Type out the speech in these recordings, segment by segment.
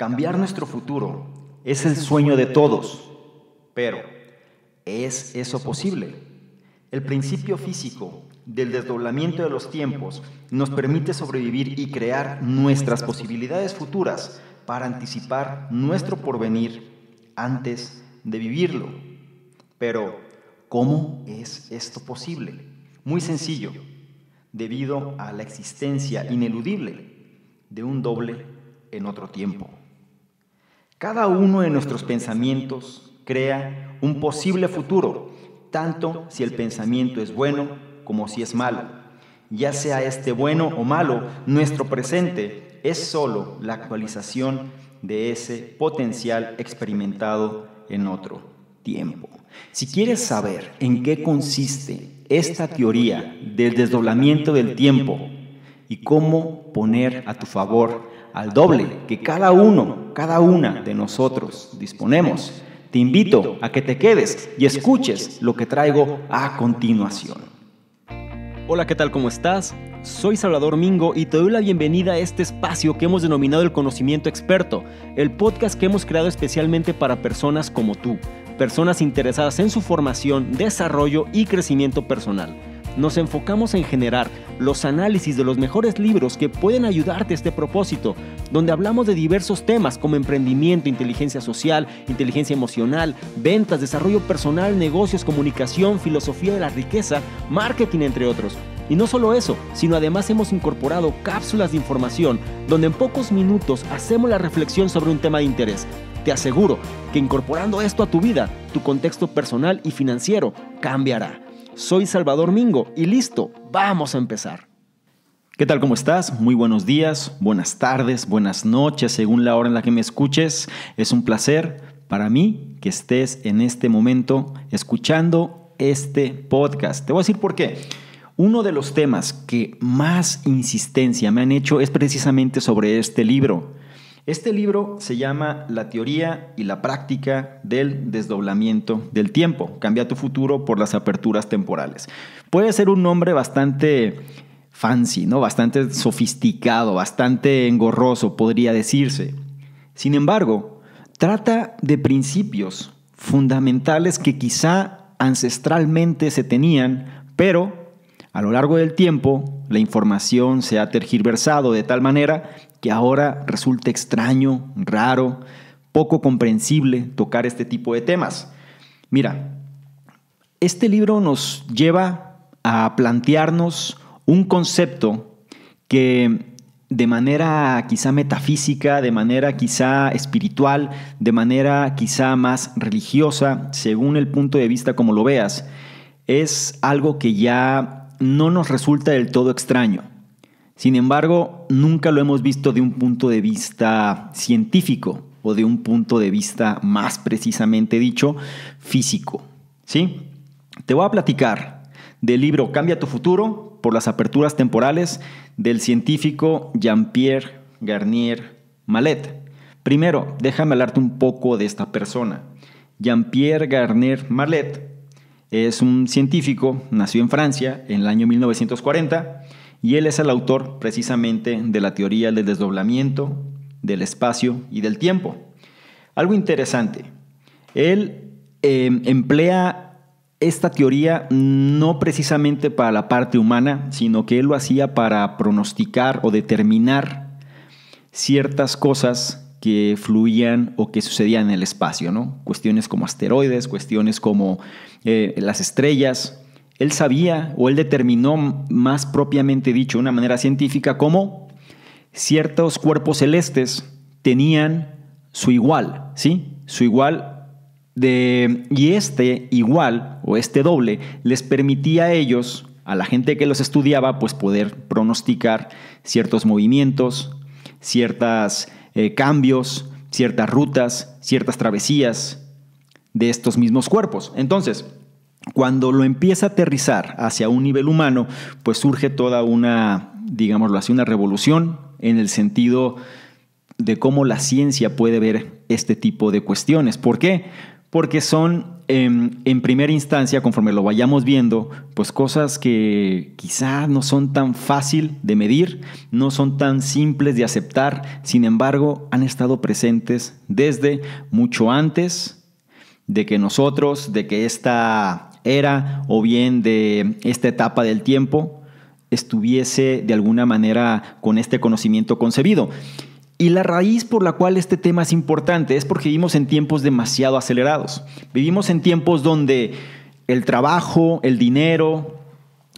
Cambiar nuestro futuro es el sueño de todos, pero ¿es eso posible? El principio físico del desdoblamiento de los tiempos nos permite sobrevivir y crear nuestras posibilidades futuras para anticipar nuestro porvenir antes de vivirlo. Pero, ¿cómo es esto posible? Muy sencillo, debido a la existencia ineludible de un doble en otro tiempo. Cada uno de nuestros pensamientos crea un posible futuro, tanto si el pensamiento es bueno como si es malo. Ya sea este bueno o malo, nuestro presente es solo la actualización de ese potencial experimentado en otro tiempo. Si quieres saber en qué consiste esta teoría del desdoblamiento del tiempo y cómo poner a tu favor al doble que cada uno, cada una de nosotros disponemos. Te invito a que te quedes y escuches lo que traigo a continuación. Hola, ¿qué tal? ¿Cómo estás? Soy Salvador Mingo y te doy la bienvenida a este espacio que hemos denominado el conocimiento experto, el podcast que hemos creado especialmente para personas como tú, personas interesadas en su formación, desarrollo y crecimiento personal nos enfocamos en generar los análisis de los mejores libros que pueden ayudarte a este propósito, donde hablamos de diversos temas como emprendimiento, inteligencia social, inteligencia emocional, ventas, desarrollo personal, negocios, comunicación, filosofía de la riqueza, marketing, entre otros. Y no solo eso, sino además hemos incorporado cápsulas de información donde en pocos minutos hacemos la reflexión sobre un tema de interés. Te aseguro que incorporando esto a tu vida, tu contexto personal y financiero cambiará. Soy Salvador Mingo y listo, vamos a empezar. ¿Qué tal? ¿Cómo estás? Muy buenos días, buenas tardes, buenas noches, según la hora en la que me escuches. Es un placer para mí que estés en este momento escuchando este podcast. Te voy a decir por qué. Uno de los temas que más insistencia me han hecho es precisamente sobre este libro. Este libro se llama La teoría y la práctica del desdoblamiento del tiempo. Cambia tu futuro por las aperturas temporales. Puede ser un nombre bastante fancy, ¿no? Bastante sofisticado, bastante engorroso, podría decirse. Sin embargo, trata de principios fundamentales que quizá ancestralmente se tenían, pero a lo largo del tiempo la información se ha tergiversado de tal manera que ahora resulta extraño, raro, poco comprensible tocar este tipo de temas. Mira, este libro nos lleva a plantearnos un concepto que de manera quizá metafísica, de manera quizá espiritual, de manera quizá más religiosa, según el punto de vista como lo veas, es algo que ya no nos resulta del todo extraño. Sin embargo, nunca lo hemos visto de un punto de vista científico o de un punto de vista más precisamente dicho, físico. ¿Sí? Te voy a platicar del libro Cambia tu futuro por las aperturas temporales del científico Jean-Pierre Garnier Mallet. Primero, déjame hablarte un poco de esta persona. Jean-Pierre Garnier Malet es un científico, nació en Francia en el año 1940 y él es el autor precisamente de la teoría del desdoblamiento, del espacio y del tiempo. Algo interesante, él em, emplea esta teoría no precisamente para la parte humana, sino que él lo hacía para pronosticar o determinar ciertas cosas que fluían o que sucedían en el espacio, ¿no? Cuestiones como asteroides, cuestiones como eh, las estrellas, él sabía o él determinó más propiamente dicho, de una manera científica, cómo ciertos cuerpos celestes tenían su igual, ¿sí? Su igual de... Y este igual o este doble les permitía a ellos, a la gente que los estudiaba, pues poder pronosticar ciertos movimientos, ciertos eh, cambios, ciertas rutas, ciertas travesías de estos mismos cuerpos. Entonces, cuando lo empieza a aterrizar hacia un nivel humano, pues surge toda una, digámoslo así, una revolución en el sentido de cómo la ciencia puede ver este tipo de cuestiones. ¿Por qué? Porque son, em, en, primera instancia, conforme lo vayamos viendo, pues cosas que quizá no son tan fácil de medir, no son tan simples de aceptar, sin embargo, han estado presentes desde mucho antes de que nosotros, de que esta era o bien de esta etapa del tiempo estuviese de alguna manera con este conocimiento concebido. Y la raíz por la cual este tema es importante es porque vivimos en tiempos demasiado acelerados. Vivimos en tiempos donde el trabajo, el dinero,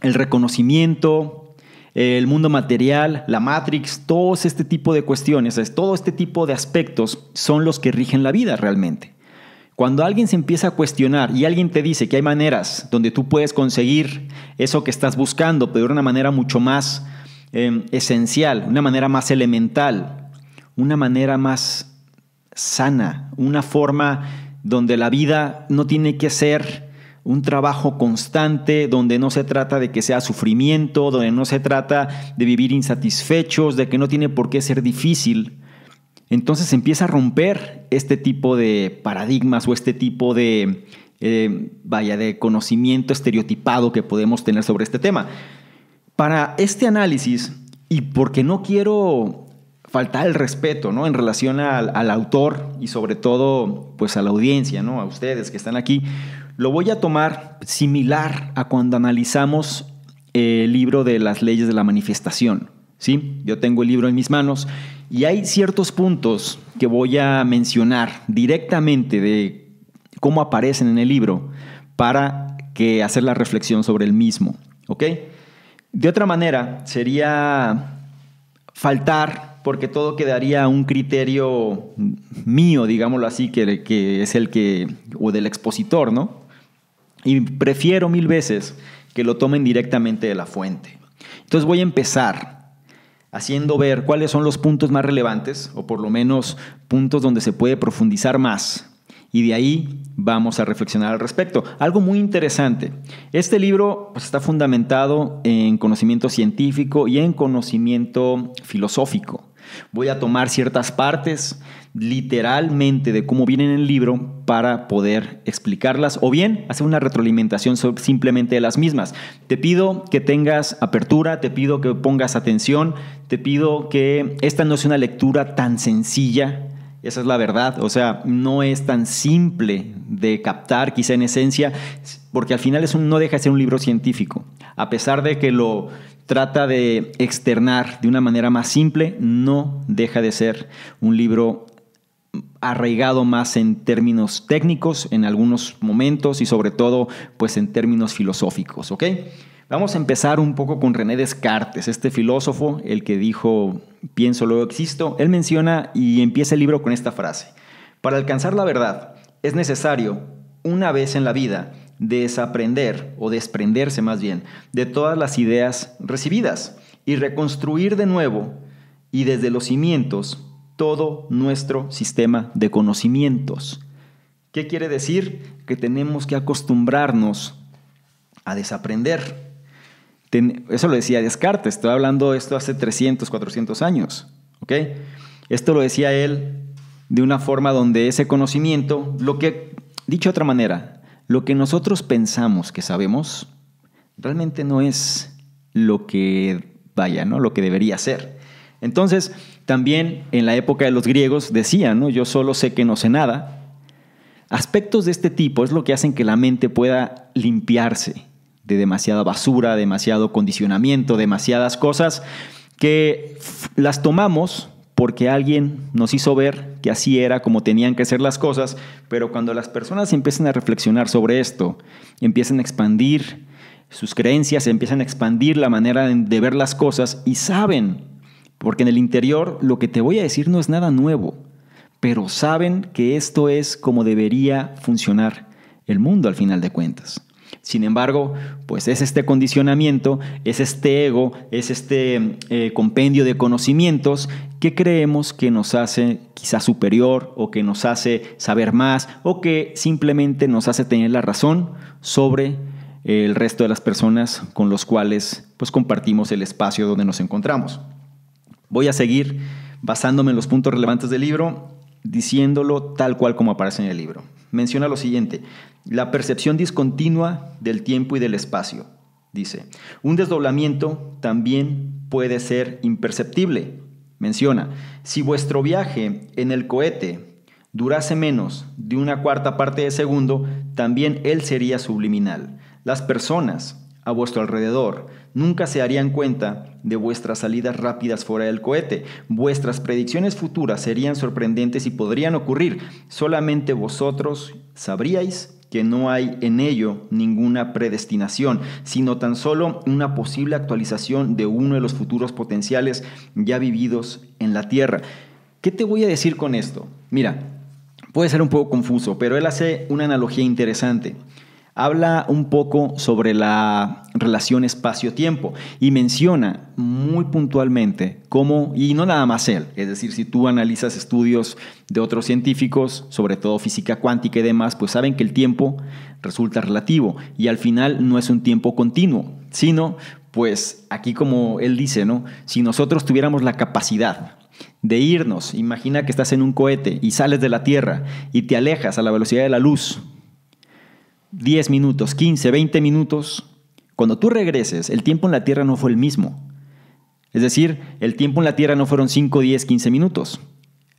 el reconocimiento, el mundo material, la Matrix, todo este tipo de cuestiones, todo este tipo de aspectos son los que rigen la vida realmente. Cuando alguien se empieza a cuestionar y alguien te dice que hay maneras donde tú puedes conseguir eso que estás buscando, pero de una manera mucho más em, esencial, una manera más elemental, una manera más sana, una forma donde la vida no tiene que ser un trabajo constante donde no se trata de que sea sufrimiento, donde no se trata de vivir insatisfechos, de que no tiene por qué ser difícil, entonces empieza a romper este tipo de paradigmas o este tipo de, eh, de conocimiento estereotipado que podemos tener sobre este tema. Para este análisis, y porque no quiero faltar el respeto ¿no? en relación al, al, autor y sobre todo pues a la audiencia, ¿no? a ustedes que están aquí, lo voy a tomar similar a cuando analizamos el libro de las leyes de la manifestación. ¿sí? Yo tengo el libro en mis manos y hay ciertos puntos que voy a mencionar directamente de cómo aparecen en el libro para que hacer la reflexión sobre el mismo. De otra manera, sería faltar porque todo quedaría a un criterio mío, digámoslo así, que, que es el que, o del expositor, ¿no? Y prefiero mil veces que lo tomen directamente de la fuente. Entonces voy a empezar haciendo ver cuáles son los puntos más relevantes, o por lo menos puntos donde se puede profundizar más. Y de ahí vamos a reflexionar al respecto. Algo muy interesante. Este libro pues, está fundamentado en conocimiento científico y en conocimiento filosófico. Voy a tomar ciertas partes literalmente de cómo vienen en el libro para poder explicarlas o bien hacer una retroalimentación simplemente de las mismas. Te pido que tengas apertura, te pido que pongas atención, te pido que esta no sea una lectura tan sencilla, esa es la verdad, o sea, no es tan simple de captar quizá en esencia, porque al final eso no deja de ser un libro científico, a pesar de que lo trata de externar de una manera más simple, no deja de ser un libro arraigado más en términos técnicos en algunos momentos y sobre todo pues en términos filosóficos, ¿ok? Vamos a empezar un poco con René Descartes, este filósofo, el que dijo pienso luego existo, él menciona y empieza el libro con esta frase, para alcanzar la verdad es necesario, una vez en la vida, desaprender o desprenderse más bien de todas las ideas recibidas y reconstruir de nuevo y desde los cimientos todo nuestro sistema de conocimientos. ¿Qué quiere decir? Que tenemos que acostumbrarnos a desaprender. eso lo decía Descartes, estoy hablando de esto hace 300, 400 años. ¿ok? Esto lo decía él de una forma donde ese conocimiento, lo que, dicho de otra manera, lo que nosotros pensamos que sabemos realmente no es lo que vaya, ¿no? Lo que debería ser. Entonces, también en la época de los griegos decían, Yo solo sé que no sé nada. Aspectos de este tipo es lo que hacen que la mente pueda limpiarse de demasiada basura, demasiado condicionamiento, demasiadas cosas que las tomamos porque alguien nos hizo ver que así era como tenían que ser las cosas, pero cuando las personas empiezan a reflexionar sobre esto, empiezan a expandir sus creencias, empiezan a expandir la manera de ver las cosas y saben, porque en el interior lo que te voy a decir no es nada nuevo, pero saben que esto es como debería funcionar el mundo al final de cuentas. Sin embargo, pues es este condicionamiento, es este ego, es este eh, compendio de conocimientos que creemos que nos hace quizás superior o que nos hace saber más o que simplemente nos hace tener la razón sobre eh, el resto de las personas con los cuales pues compartimos el espacio donde nos encontramos. Voy a seguir basándome en los puntos relevantes del libro diciéndolo tal cual como aparece en el libro. Menciona lo siguiente, la percepción discontinua del tiempo y del espacio. Dice, un desdoblamiento también puede ser imperceptible. Menciona, si vuestro viaje en el cohete durase menos de una cuarta parte de segundo, también él sería subliminal. Las personas a vuestro alrededor. Nunca se harían cuenta de vuestras salidas rápidas fuera del cohete. Vuestras predicciones futuras serían sorprendentes y podrían ocurrir. Solamente vosotros sabríais que no hay en ello ninguna predestinación, sino tan solo una posible actualización de uno de los futuros potenciales ya vividos en la Tierra. ¿Qué te voy a decir con esto? Mira, puede ser un poco confuso, pero él hace una analogía interesante habla un poco sobre la relación espacio-tiempo y menciona muy puntualmente cómo, y no nada más él, es decir, si tú analizas estudios de otros científicos, sobre todo física cuántica y demás, pues saben que el tiempo resulta relativo y al final no es un tiempo continuo, sino, pues aquí como él dice, ¿no? Si nosotros tuviéramos la capacidad, de irnos, imagina que estás en un cohete y sales de la Tierra y te alejas a la velocidad de la luz 10 minutos, 15, 20 minutos, cuando tú regreses, el tiempo en la Tierra no fue el mismo. Es decir, el tiempo en la Tierra no fueron 5, 10, 15 minutos.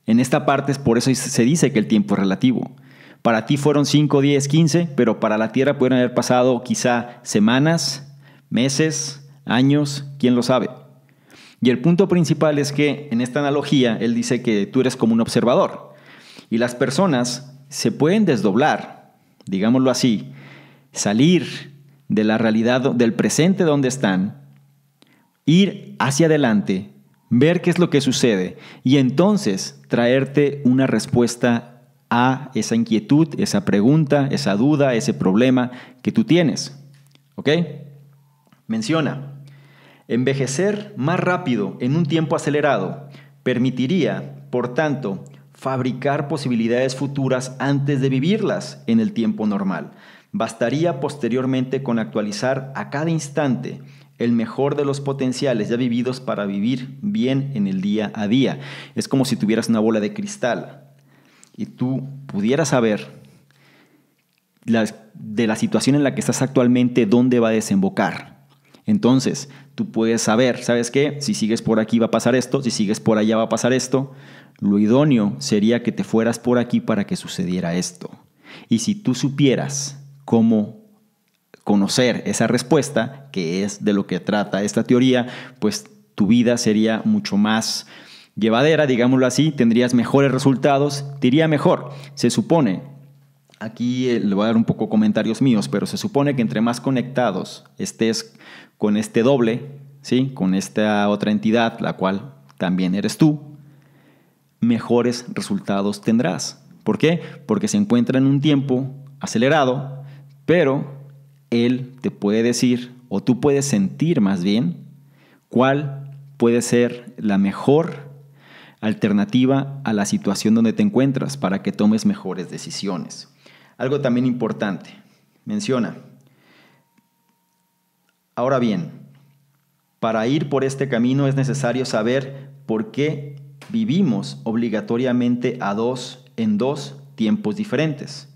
En esta parte es por eso se dice que el tiempo es relativo. Para ti fueron 5, 10, 15, pero para la Tierra pueden haber pasado quizá semanas, meses, años, quién lo sabe. Y el punto principal es que en esta analogía él dice que tú eres como un observador y las personas se pueden desdoblar digámoslo así, salir de la realidad, del presente donde están, ir hacia adelante, ver qué es lo que sucede y entonces traerte una respuesta a esa inquietud, esa pregunta, esa duda, ese problema que tú tienes. ¿Ok? Menciona, envejecer más rápido en un tiempo acelerado permitiría, por tanto, fabricar posibilidades futuras antes de vivirlas en el tiempo normal. Bastaría posteriormente con actualizar a cada instante el mejor de los potenciales ya vividos para vivir bien en el día a día. Es como si tuvieras una bola de cristal y tú pudieras saber de la situación en la que estás actualmente dónde va a desembocar. Entonces, tú puedes saber, ¿sabes qué? Si sigues por aquí va a pasar esto, si sigues por allá va a pasar esto lo idóneo sería que te fueras por aquí para que sucediera esto. Y si tú supieras cómo conocer esa respuesta, que es de lo que trata esta teoría, pues tu vida sería mucho más llevadera, digámoslo así, tendrías mejores resultados, te mejor. Se supone, aquí eh, le voy a dar un poco comentarios míos, pero se supone que entre más conectados estés con este doble, ¿sí? con esta otra entidad, la cual también eres tú, mejores resultados tendrás. ¿Por qué? Porque se encuentra en un tiempo acelerado, pero él te puede decir, o tú puedes sentir más bien, cuál puede ser la mejor alternativa a la situación donde te encuentras para que tomes mejores decisiones. Algo también importante, menciona, ahora bien, para ir por este camino es necesario saber por qué vivimos obligatoriamente a dos en dos tiempos diferentes.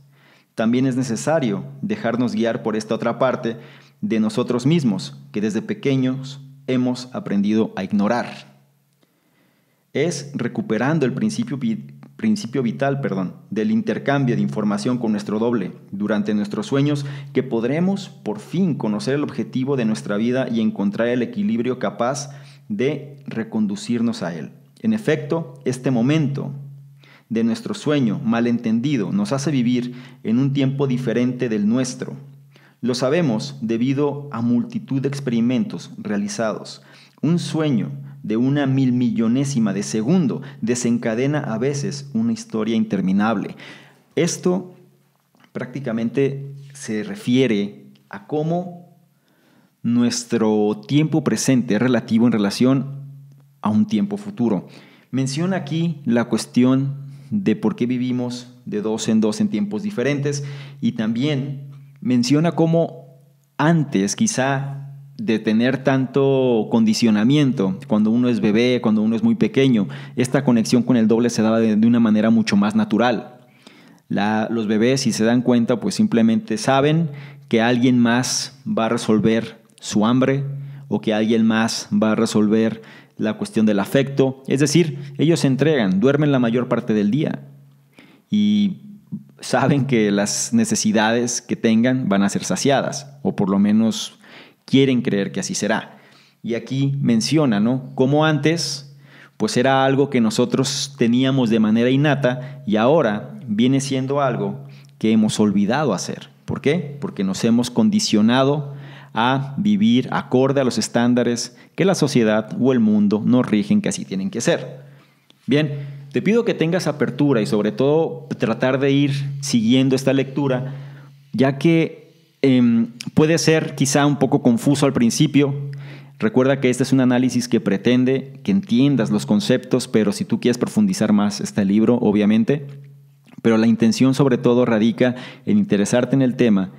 También es necesario dejarnos guiar por esta otra parte de nosotros mismos que desde pequeños hemos aprendido a ignorar. Es recuperando el principio, principio vital perdón, del intercambio de información con nuestro doble durante nuestros sueños que podremos por fin conocer el objetivo de nuestra vida y encontrar el equilibrio capaz de reconducirnos a él. En efecto, este momento de nuestro sueño malentendido nos hace vivir en un tiempo diferente del nuestro. Lo sabemos debido a multitud de experimentos realizados. Un sueño de una mil millonésima de segundo desencadena a veces una historia interminable. Esto prácticamente se refiere a cómo nuestro tiempo presente es relativo en relación un tiempo futuro. Menciona aquí la cuestión de por qué vivimos de dos en dos en tiempos diferentes y también menciona cómo antes quizá de tener tanto condicionamiento, cuando uno es bebé, cuando uno es muy pequeño, esta conexión con el doble se daba de, una manera mucho más natural. los bebés, si se dan cuenta, pues simplemente saben que alguien más va a resolver su hambre o que alguien más va a resolver la cuestión del afecto. Es decir, ellos se entregan, duermen la mayor parte del día y saben que las necesidades que tengan van a ser saciadas, o por lo menos quieren creer que así será. Y aquí menciona, ¿no? Como antes, pues era algo que nosotros teníamos de manera innata y ahora viene siendo algo que hemos olvidado hacer. ¿Por qué? Porque nos hemos condicionado a vivir acorde a los estándares que la sociedad o el mundo nos rigen que así tienen que ser. Bien, te pido que tengas apertura y sobre todo tratar de ir siguiendo esta lectura, ya que em, puede ser quizá un poco confuso al principio. Recuerda que este es un análisis que pretende que entiendas los conceptos, pero si tú quieres profundizar más, este libro, obviamente. Pero la intención sobre todo radica en interesarte en el tema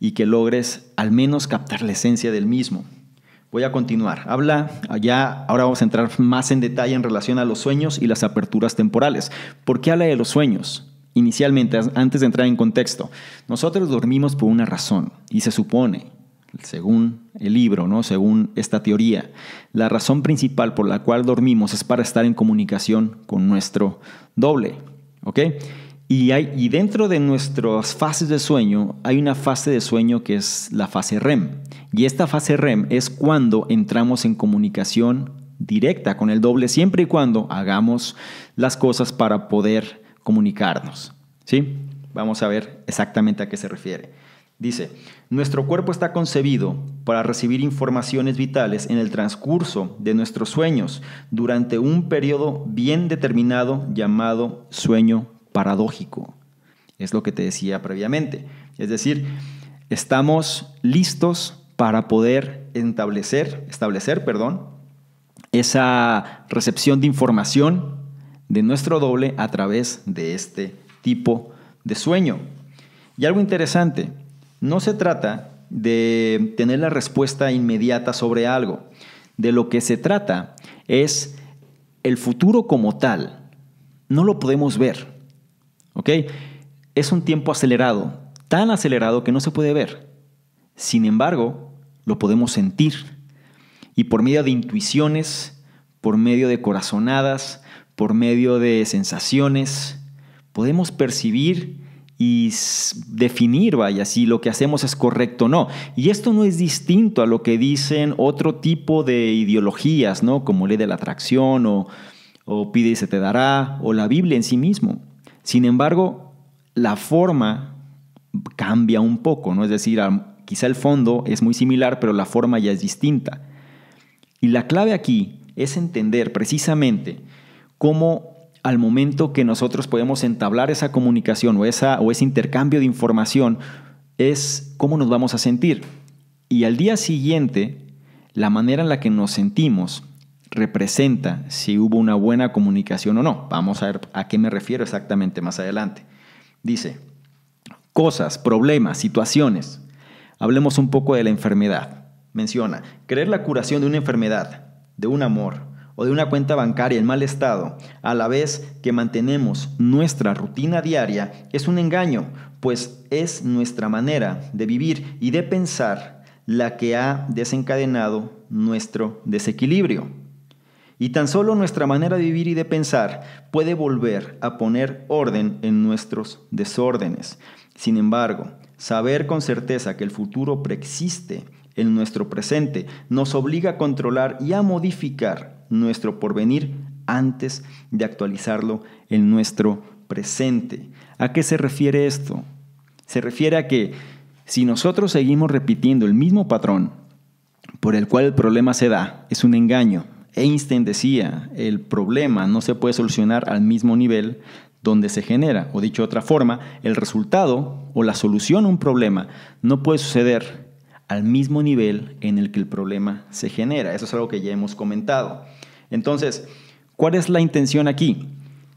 y que logres al menos captar la esencia del mismo. Voy a continuar. Habla allá, ahora vamos a entrar más en detalle en relación a los sueños y las aperturas temporales. ¿Por qué habla de los sueños? Inicialmente, antes de entrar en contexto, nosotros dormimos por una razón y se supone, según el libro, ¿no? según esta teoría, la razón principal por la cual dormimos es para estar en comunicación con nuestro doble. ¿ok?, y, hay, dentro de nuestras fases de sueño hay una fase de sueño que es la fase REM. Y esta fase REM es cuando entramos en comunicación directa con el doble siempre y cuando hagamos las cosas para poder comunicarnos. ¿Sí? Vamos a ver exactamente a qué se refiere. Dice, nuestro cuerpo está concebido para recibir informaciones vitales en el transcurso de nuestros sueños durante un periodo bien determinado llamado sueño paradójico. Es lo que te decía previamente. Es decir, estamos listos para poder establecer, establecer perdón, esa recepción de información de nuestro doble a través de este tipo de sueño. Y algo interesante, no se trata de tener la respuesta inmediata sobre algo. De lo que se trata es el futuro como tal. No lo podemos ver, ¿Ok? Es un tiempo acelerado, tan acelerado que no se puede ver. Sin embargo, lo podemos sentir. Y por medio de intuiciones, por medio de corazonadas, por medio de sensaciones, podemos percibir y definir, vaya, si lo que hacemos es correcto o no. Y esto no es distinto a lo que dicen otro tipo de ideologías, ¿no? Como ley de la atracción o, o pide y se te dará, o la Biblia en sí mismo. Sin embargo, la forma cambia un poco, ¿no? Es decir, quizá el fondo es muy similar, pero la forma ya es distinta. Y la clave aquí es entender precisamente cómo al momento que nosotros podemos entablar esa comunicación o, esa, o ese intercambio de información, es cómo nos vamos a sentir. Y al día siguiente, la manera en la que nos sentimos representa si hubo una buena comunicación o no. Vamos a ver a qué me refiero exactamente más adelante. Dice, cosas, problemas, situaciones. Hablemos un poco de la enfermedad. Menciona, creer la curación de una enfermedad, de un amor o de una cuenta bancaria en mal estado, a la vez que mantenemos nuestra rutina diaria, es un engaño, pues es nuestra manera de vivir y de pensar la que ha desencadenado nuestro desequilibrio. Y tan solo nuestra manera de vivir y de pensar puede volver a poner orden en nuestros desórdenes. Sin embargo, saber con certeza que el futuro preexiste en nuestro presente nos obliga a controlar y a modificar nuestro porvenir antes de actualizarlo en nuestro presente. ¿A qué se refiere esto? Se refiere a que si nosotros seguimos repitiendo el mismo patrón por el cual el problema se da, es un engaño, Einstein decía, el problema no se puede solucionar al mismo nivel donde se genera, o dicho de otra forma, el resultado o la solución a un problema no puede suceder al mismo nivel en el que el problema se genera. Eso es algo que ya hemos comentado. Entonces, ¿cuál es la intención aquí?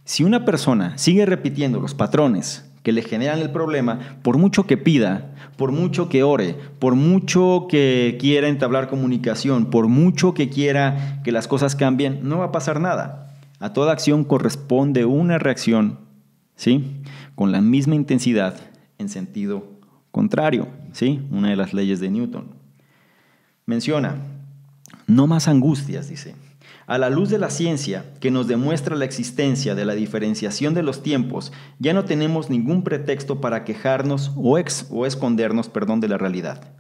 Si una persona sigue repitiendo los patrones que le generan el problema, por mucho que pida, por mucho que ore, por mucho que quiera entablar comunicación, por mucho que quiera que las cosas cambien, no va a pasar nada. A toda acción corresponde una reacción, ¿sí? Con la misma intensidad en sentido contrario, ¿sí? Una de las leyes de Newton. Menciona, no más angustias, dice. A la luz de la ciencia, que nos demuestra la existencia de la diferenciación de los tiempos, ya no tenemos ningún pretexto para quejarnos o, ex, o escondernos perdón, de la realidad.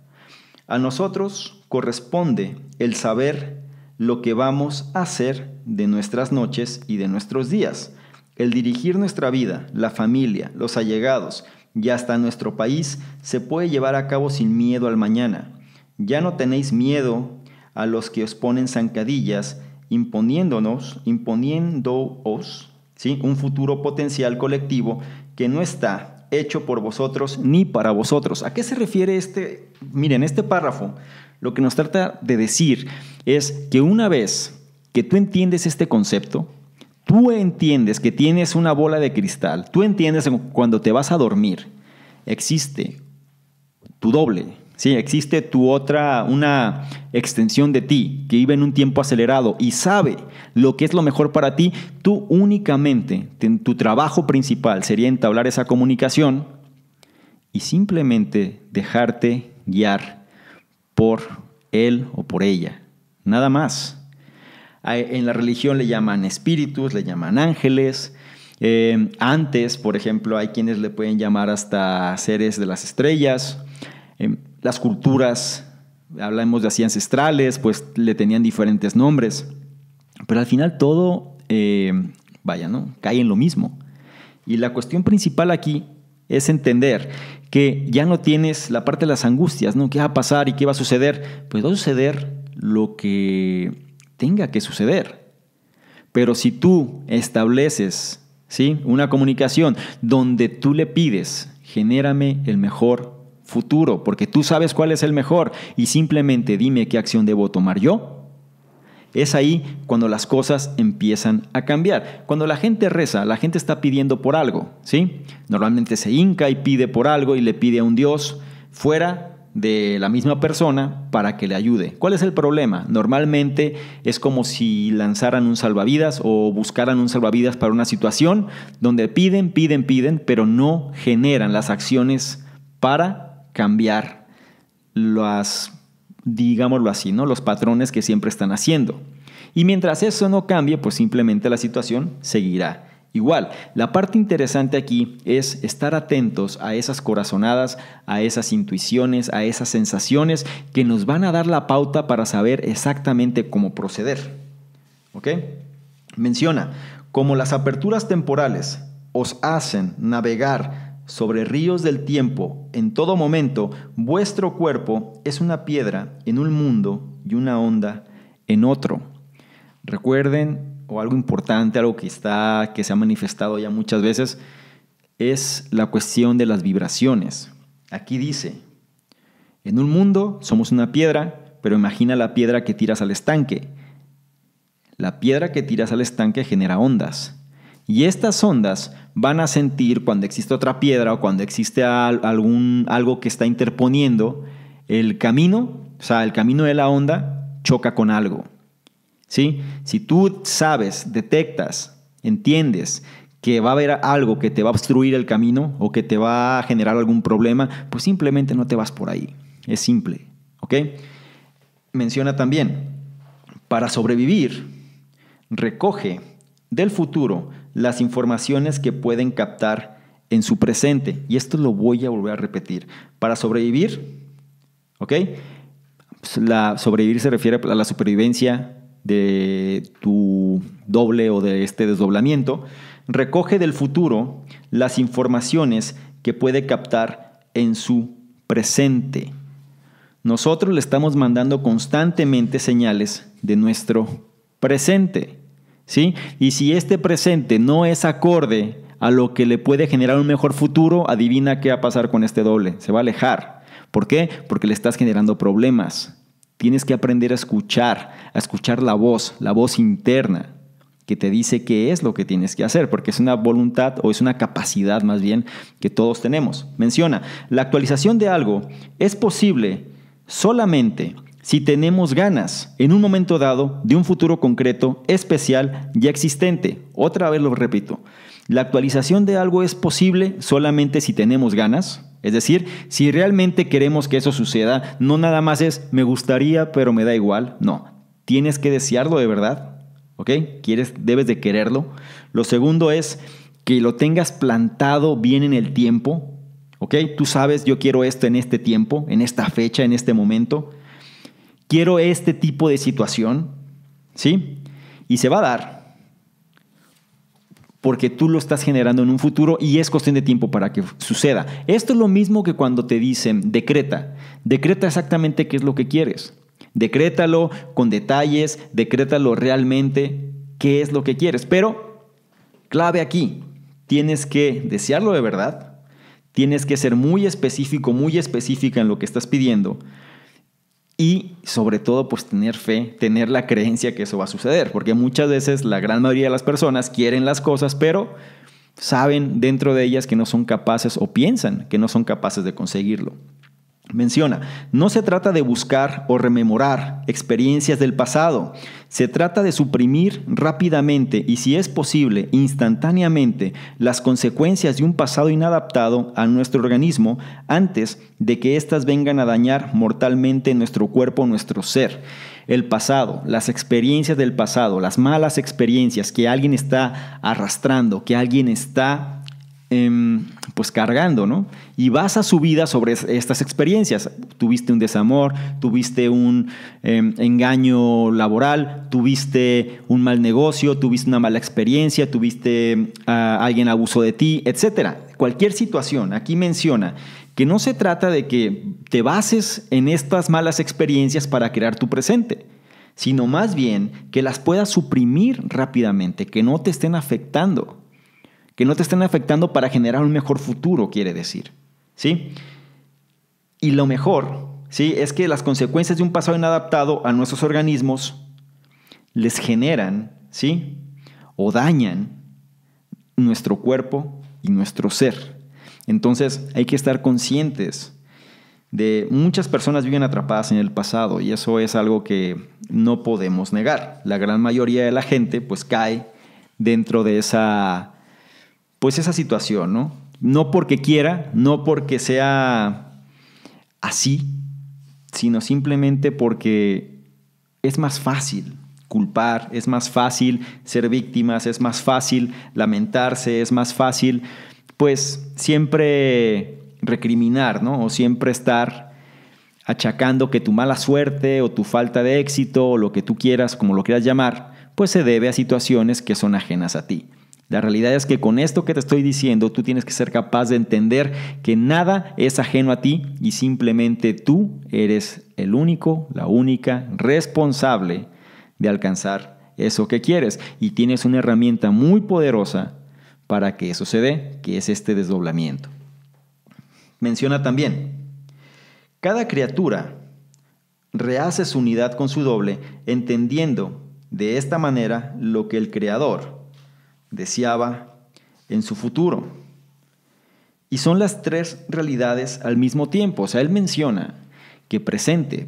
A nosotros corresponde el saber lo que vamos a hacer de nuestras noches y de nuestros días, el dirigir nuestra vida, la familia, los allegados y hasta nuestro país se puede llevar a cabo sin miedo al mañana. Ya no tenéis miedo a los que os ponen zancadillas imponiéndonos, imponiéndoos, ¿sí? un futuro potencial colectivo que no está hecho por vosotros ni para vosotros. ¿A qué se refiere este? Miren, este párrafo lo que nos trata de decir es que una vez que tú entiendes este concepto, tú entiendes que tienes una bola de cristal, tú entiendes que cuando te vas a dormir, existe tu doble, si existe tu otra, una extensión de ti que vive en un tiempo acelerado y sabe lo que es lo mejor para ti. Tú únicamente, tu trabajo principal sería entablar esa comunicación y simplemente dejarte guiar por él o por ella. Nada más. En la religión le llaman espíritus, le llaman ángeles, eh, antes, por ejemplo, hay quienes le pueden llamar hasta seres de las estrellas. Em, las culturas, hablamos de así ancestrales, pues le tenían diferentes nombres. Pero al final todo, eh, vaya, ¿no? Cae en lo mismo. Y la cuestión principal aquí es entender que ya no tienes la parte de las angustias, ¿no? ¿Qué va a pasar y qué va a suceder? Pues va a suceder lo que tenga que suceder. Pero si tú estableces ¿sí? una comunicación donde tú le pides, genérame el mejor futuro, porque tú sabes cuál es el mejor y simplemente dime qué acción debo tomar yo. Es ahí cuando las cosas empiezan a cambiar. Cuando la gente reza, la gente está pidiendo por algo, ¿sí? Normalmente se hinca y pide por algo y le pide a un Dios fuera de la misma persona para que le ayude. ¿Cuál es el problema? Normalmente es como si lanzaran un salvavidas o buscaran un salvavidas para una situación donde piden, piden, piden, pero no generan las acciones para cambiar las, digámoslo así, ¿no? los patrones que siempre están haciendo. Y mientras eso no cambie, pues simplemente la situación seguirá igual. La parte interesante aquí es estar atentos a esas corazonadas, a esas intuiciones, a esas sensaciones que nos van a dar la pauta para saber exactamente cómo proceder. ¿Ok? Menciona, como las aperturas temporales os hacen navegar sobre ríos del tiempo, en todo momento, vuestro cuerpo es una piedra en un mundo y una onda en otro. Recuerden, o algo importante, algo que está, que se ha manifestado ya muchas veces, es la cuestión de las vibraciones. Aquí dice, en un mundo somos una piedra, pero imagina la piedra que tiras al estanque. La piedra que tiras al estanque genera ondas. Y estas ondas van a sentir cuando existe otra piedra o cuando existe algún, algo que está interponiendo el camino, o sea, el camino de la onda choca con algo. ¿sí? Si tú sabes, detectas, entiendes que va a haber algo que te va a obstruir el camino o que te va a generar algún problema, pues simplemente no te vas por ahí. Es simple. ¿Ok? Menciona también, para sobrevivir, recoge del futuro las informaciones que pueden captar en su presente. Y esto lo voy a volver a repetir. Para sobrevivir, ¿ok? Pues la, sobrevivir se refiere a la supervivencia de tu doble o de este desdoblamiento. Recoge del futuro las informaciones que puede captar en su presente. Nosotros le estamos mandando constantemente señales de nuestro presente. Y si este presente no es acorde a lo que le puede generar un mejor futuro, adivina qué va a pasar con este doble, se va a alejar. ¿Por qué? Porque le estás generando problemas. Tienes que aprender a escuchar, a escuchar la voz, la voz interna que te dice qué es lo que tienes que hacer, porque es una voluntad o es una capacidad más bien que todos tenemos. Menciona, la actualización de algo es posible solamente si tenemos ganas, en un momento dado, de un futuro concreto, especial, ya existente. Otra vez lo repito, la actualización de algo es posible solamente si tenemos ganas. Es decir, si realmente queremos que eso suceda, no nada más es me gustaría, pero me da igual. No, tienes que desearlo de verdad. ¿Ok? Quieres, debes de quererlo. Lo segundo es que lo tengas plantado bien en el tiempo. ¿Ok? Tú sabes, yo quiero esto en este tiempo, en esta fecha, en este momento quiero este tipo de situación, ¿sí? Y se va a dar porque tú lo estás generando en un futuro y es cuestión de tiempo para que suceda. Esto es lo mismo que cuando te dicen, decreta, decreta exactamente qué es lo que quieres, decrétalo con detalles, decrétalo realmente qué es lo que quieres, pero clave aquí, tienes que desearlo de verdad, tienes que ser muy específico, muy específica en lo que estás pidiendo, y sobre todo pues tener fe, tener la creencia que eso va a suceder, porque muchas veces la gran mayoría de las personas quieren las cosas, pero saben dentro de ellas que no son capaces o piensan que no son capaces de conseguirlo. Menciona, no se trata de buscar o rememorar experiencias del pasado, se trata de suprimir rápidamente y si es posible instantáneamente las consecuencias de un pasado inadaptado a nuestro organismo antes de que éstas vengan a dañar mortalmente nuestro cuerpo, nuestro ser. El pasado, las experiencias del pasado, las malas experiencias que alguien está arrastrando, que alguien está... Em, pues cargando, ¿no? Y basa su vida sobre estas experiencias. Tuviste un desamor, tuviste un em, engaño laboral, tuviste un mal negocio, tuviste una mala experiencia, tuviste ah, alguien abusó de ti, etcétera. Cualquier situación, aquí menciona que no se trata de que te bases en estas malas experiencias para crear tu presente sino más bien que las puedas suprimir rápidamente, que no te estén afectando que no te estén afectando para generar un mejor futuro, quiere decir. ¿Sí? Y lo mejor, ¿sí? Es que las consecuencias de un pasado inadaptado a nuestros organismos les generan, ¿sí? O dañan nuestro cuerpo y nuestro ser. Entonces hay que estar conscientes de muchas personas viven atrapadas en el pasado y eso es algo que no podemos negar. La gran mayoría de la gente pues cae dentro de esa pues esa situación, ¿no? No porque quiera, no porque sea así, sino simplemente porque es más fácil culpar, es más fácil ser víctimas, es más fácil lamentarse, es más fácil, pues siempre recriminar, ¿no? O siempre estar achacando que tu mala suerte o tu falta de éxito o lo que tú quieras, como lo quieras llamar, pues se debe a situaciones que son ajenas a ti. La realidad es que con esto que te estoy diciendo, tú tienes que ser capaz de entender que nada es ajeno a ti y simplemente tú eres el único, la única responsable de alcanzar eso que quieres. Y tienes una herramienta muy poderosa para que eso se dé, que es este desdoblamiento. Menciona también, cada criatura rehace su unidad con su doble, entendiendo de esta manera lo que el creador deseaba en su futuro. Y son las tres realidades al mismo tiempo. O sea, él menciona que presente,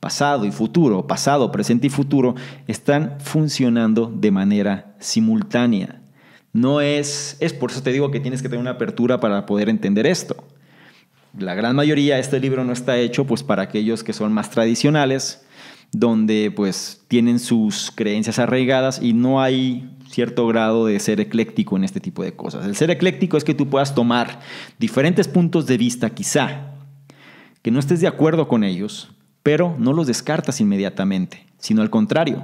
pasado y futuro, pasado, presente y futuro, están funcionando de manera simultánea. No es, es por eso te digo que tienes que tener una apertura para poder entender esto. La gran mayoría, de este libro no está hecho pues para aquellos que son más tradicionales, donde pues tienen sus creencias arraigadas y no hay cierto grado de ser ecléctico en este tipo de cosas. El ser ecléctico es que tú puedas tomar diferentes puntos de vista quizá, que no estés de acuerdo con ellos, pero no los descartas inmediatamente, sino al contrario,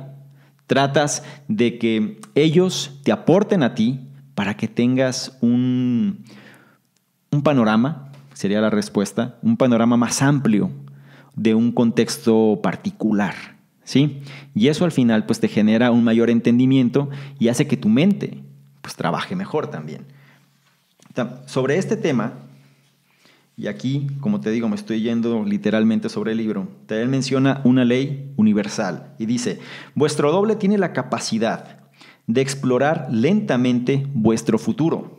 tratas de que ellos te aporten a ti para que tengas un, un panorama, sería la respuesta, un panorama más amplio de un contexto particular. ¿Sí? Y eso al final pues te genera un mayor entendimiento y hace que tu mente pues trabaje mejor también. Sobre este tema, y aquí, como te digo, me estoy yendo literalmente sobre el libro, él menciona una ley universal y dice, vuestro doble tiene la capacidad de explorar lentamente vuestro futuro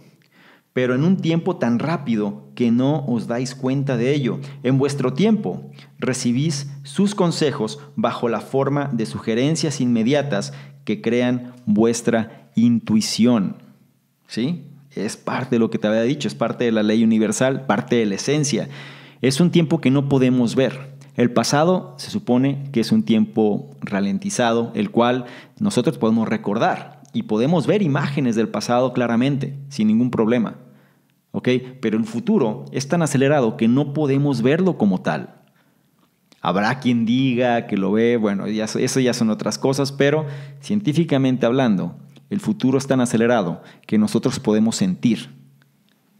pero en un tiempo tan rápido que no os dais cuenta de ello. En vuestro tiempo recibís sus consejos bajo la forma de sugerencias inmediatas que crean vuestra intuición. ¿Sí? Es parte de lo que te había dicho, es parte de la ley universal, parte de la esencia. Es un tiempo que no podemos ver. El pasado se supone que es un tiempo ralentizado, el cual nosotros podemos recordar y podemos ver imágenes del pasado claramente, sin ningún problema. Pero el futuro es tan acelerado que no podemos verlo como tal. Habrá quien diga que lo ve, bueno, ya, eso ya son otras cosas, pero científicamente hablando, el futuro es tan acelerado que nosotros podemos sentir,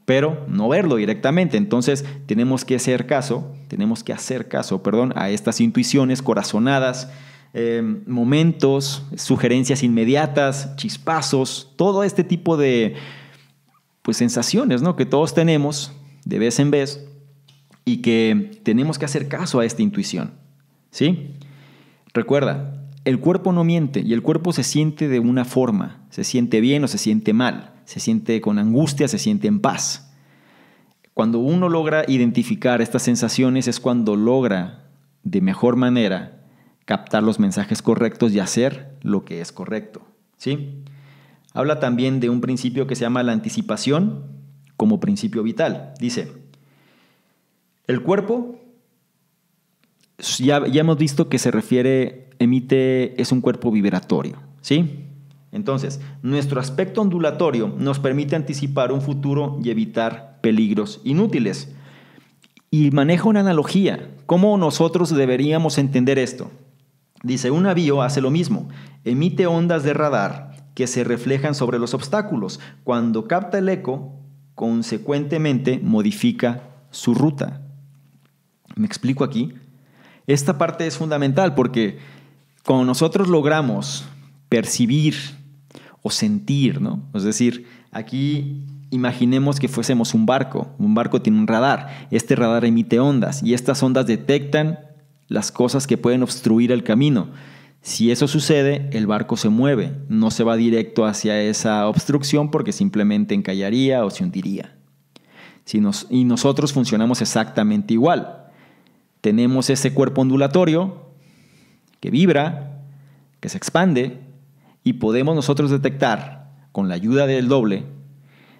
pero no verlo directamente. Entonces tenemos que hacer caso, tenemos que hacer caso, perdón, a estas intuiciones corazonadas, em, momentos, sugerencias inmediatas, chispazos, todo este tipo de, pues sensaciones, ¿no? Que todos tenemos de vez en vez y que tenemos que hacer caso a esta intuición, ¿sí? Recuerda, el cuerpo no miente y el cuerpo se siente de una forma, se siente bien o se siente mal, se siente con angustia, se siente en paz. Cuando uno logra identificar estas sensaciones es cuando logra de mejor manera captar los mensajes correctos y hacer lo que es correcto, ¿sí? Habla también de un principio que se llama la anticipación como principio vital. Dice, el cuerpo, ya, ya hemos visto que se refiere, emite, es un cuerpo vibratorio, ¿sí? Entonces, nuestro aspecto ondulatorio nos permite anticipar un futuro y evitar peligros inútiles. Y maneja una analogía. ¿Cómo nosotros deberíamos entender esto? Dice, un avión hace lo mismo, emite ondas de radar que se reflejan sobre los obstáculos. Cuando capta el eco, consecuentemente modifica su ruta. ¿Me explico aquí? Esta parte es fundamental porque cuando nosotros logramos percibir o sentir, ¿no? Es decir, aquí imaginemos que fuésemos un barco. Un barco tiene un radar. Este radar emite ondas y estas ondas detectan las cosas que pueden obstruir el camino. Si eso sucede, el barco se mueve, no se va directo hacia esa obstrucción porque simplemente encallaría o se hundiría. y nosotros funcionamos exactamente igual. Tenemos ese cuerpo ondulatorio que vibra, que se expande, y podemos nosotros detectar, con la ayuda del doble,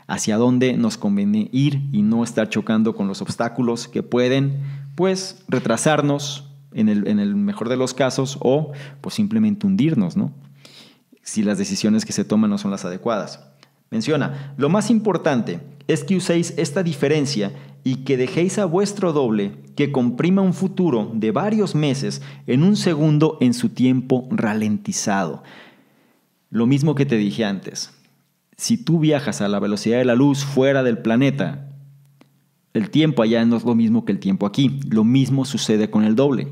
hacia dónde nos conviene ir y no estar chocando con los obstáculos que pueden, pues, retrasarnos en el, mejor de los casos, o pues simplemente hundirnos, ¿no? Si las decisiones que se toman no son las adecuadas. Menciona, lo más importante es que uséis esta diferencia y que dejéis a vuestro doble que comprima un futuro de varios meses en un segundo en su tiempo ralentizado. Lo mismo que te dije antes, si tú viajas a la velocidad de la luz fuera del planeta, el tiempo allá no es lo mismo que el tiempo aquí, lo mismo sucede con el doble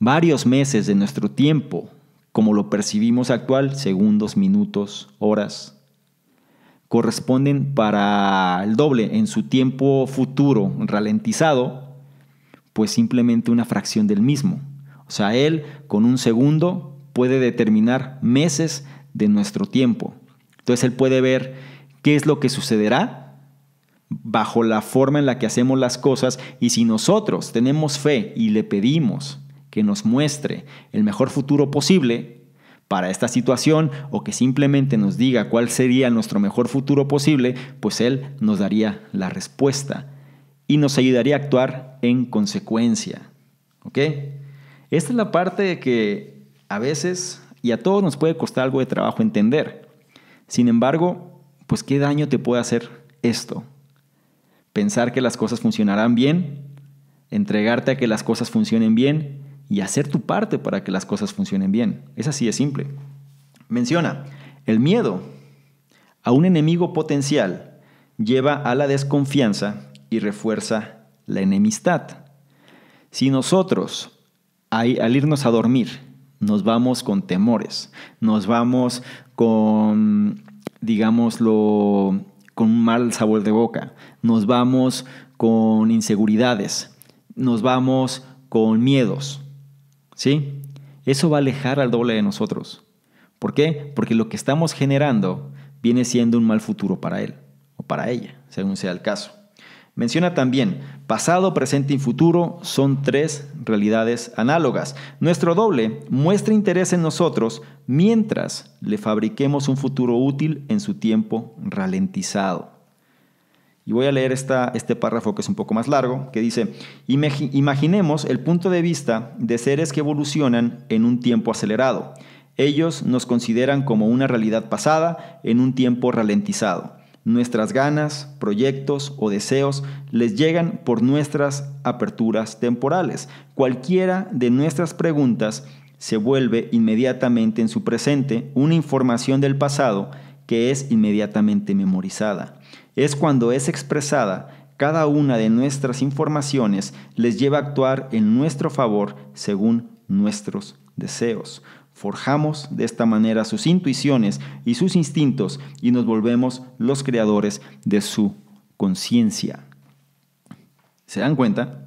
varios meses de nuestro tiempo, como lo percibimos actual, segundos, minutos, horas, corresponden para el doble en su tiempo futuro ralentizado, pues simplemente una fracción del mismo. O sea, él con un segundo puede determinar meses de nuestro tiempo. Entonces él puede ver qué es lo que sucederá bajo la forma en la que hacemos las cosas y si nosotros tenemos fe y le pedimos que nos muestre el mejor futuro posible para esta situación o que simplemente nos diga cuál sería nuestro mejor futuro posible, pues Él nos daría la respuesta y nos ayudaría a actuar en consecuencia. ¿Ok? Esta es la parte que a veces y a todos nos puede costar algo de trabajo entender. Sin embargo, pues qué daño te puede hacer esto. Pensar que las cosas funcionarán bien, entregarte a que las cosas funcionen bien y hacer tu parte para que las cosas funcionen bien. Es así de simple. Menciona, el miedo a un enemigo potencial lleva a la desconfianza y refuerza la enemistad. Si nosotros, al irnos a dormir, nos vamos con temores, nos vamos con, digámoslo, con un mal sabor de boca, nos vamos con inseguridades, nos vamos con miedos, ¿Sí? Eso va a alejar al doble de nosotros. ¿Por qué? Porque lo que estamos generando viene siendo un mal futuro para él o para ella, según sea el caso. Menciona también, pasado, presente y futuro son tres realidades análogas. Nuestro doble muestra interés en nosotros mientras le fabriquemos un futuro útil en su tiempo ralentizado. Y voy a leer este párrafo que es un poco más largo, que dice, imaginemos el punto de vista de seres que evolucionan en un tiempo acelerado. Ellos nos consideran como una realidad pasada en un tiempo ralentizado. Nuestras ganas, proyectos o deseos les llegan por nuestras aperturas temporales. Cualquiera de nuestras preguntas se vuelve inmediatamente en su presente una información del pasado que es inmediatamente memorizada. Es cuando es expresada cada una de nuestras informaciones les lleva a actuar en nuestro favor según nuestros deseos. Forjamos de esta manera sus intuiciones y sus instintos y nos volvemos los creadores de su conciencia. ¿Se dan cuenta?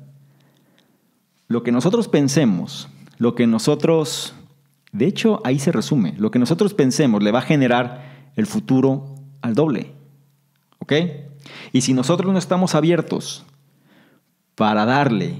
Lo que nosotros pensemos, lo que nosotros... De hecho, ahí se resume. Lo que nosotros pensemos le va a generar el futuro al doble. Y si nosotros no estamos abiertos para darle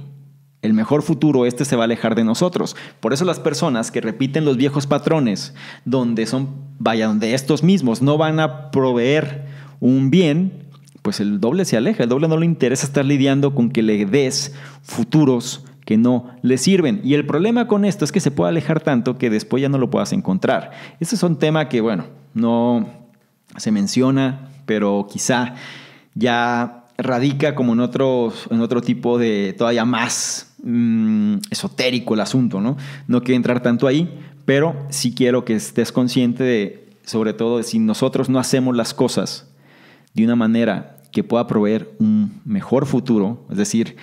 el mejor futuro, este se va a alejar de nosotros. Por eso las personas que repiten los viejos patrones, donde son, vaya, donde estos mismos no van a proveer un bien, pues el doble se aleja, el doble no le interesa estar lidiando con que le des futuros que no le sirven. Y el problema con esto es que se puede alejar tanto que después ya no lo puedas encontrar. Este es un tema que, bueno, no se menciona pero quizá ya radica como en otro, en otro tipo de todavía más mm, esotérico el asunto, ¿no? No quiero entrar tanto ahí, pero sí quiero que estés consciente de, sobre todo, de si nosotros no hacemos las cosas de una manera que pueda proveer un mejor futuro, es decir,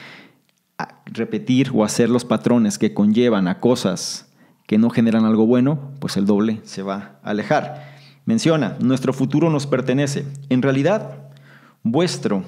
repetir o hacer los patrones que conllevan a cosas que no generan algo bueno, pues el doble se va a alejar. Menciona, nuestro futuro nos pertenece. En realidad, vuestro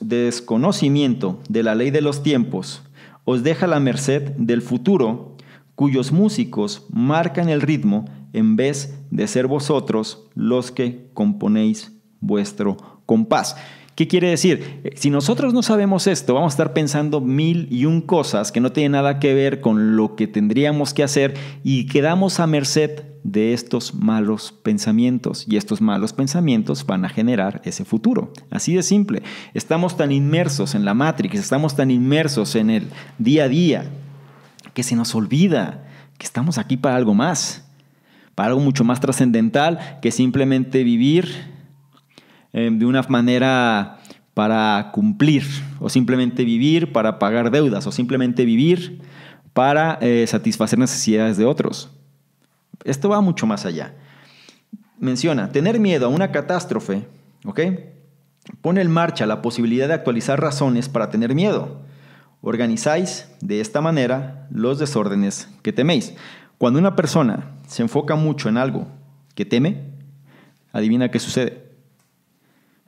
desconocimiento de la ley de los tiempos os deja la merced del futuro cuyos músicos marcan el ritmo en vez de ser vosotros los que componéis vuestro compás. ¿Qué quiere decir? Si nosotros no sabemos esto, vamos a estar pensando mil y un cosas que no tienen nada que ver con lo que tendríamos que hacer y quedamos a merced de estos malos pensamientos y estos malos pensamientos van a generar ese futuro. Así de simple. Estamos tan inmersos en la Matrix, estamos tan inmersos en el día a día que se nos olvida que estamos aquí para algo más, para algo mucho más trascendental que simplemente vivir eh, de una manera para cumplir, o simplemente vivir para pagar deudas, o simplemente vivir para eh, satisfacer necesidades de otros. Esto va mucho más allá. Menciona, tener miedo a una catástrofe, ¿ok? Pone en marcha la posibilidad de actualizar razones para tener miedo. Organizáis de esta manera los desórdenes que teméis. Cuando una persona se enfoca mucho en algo que teme, adivina qué sucede.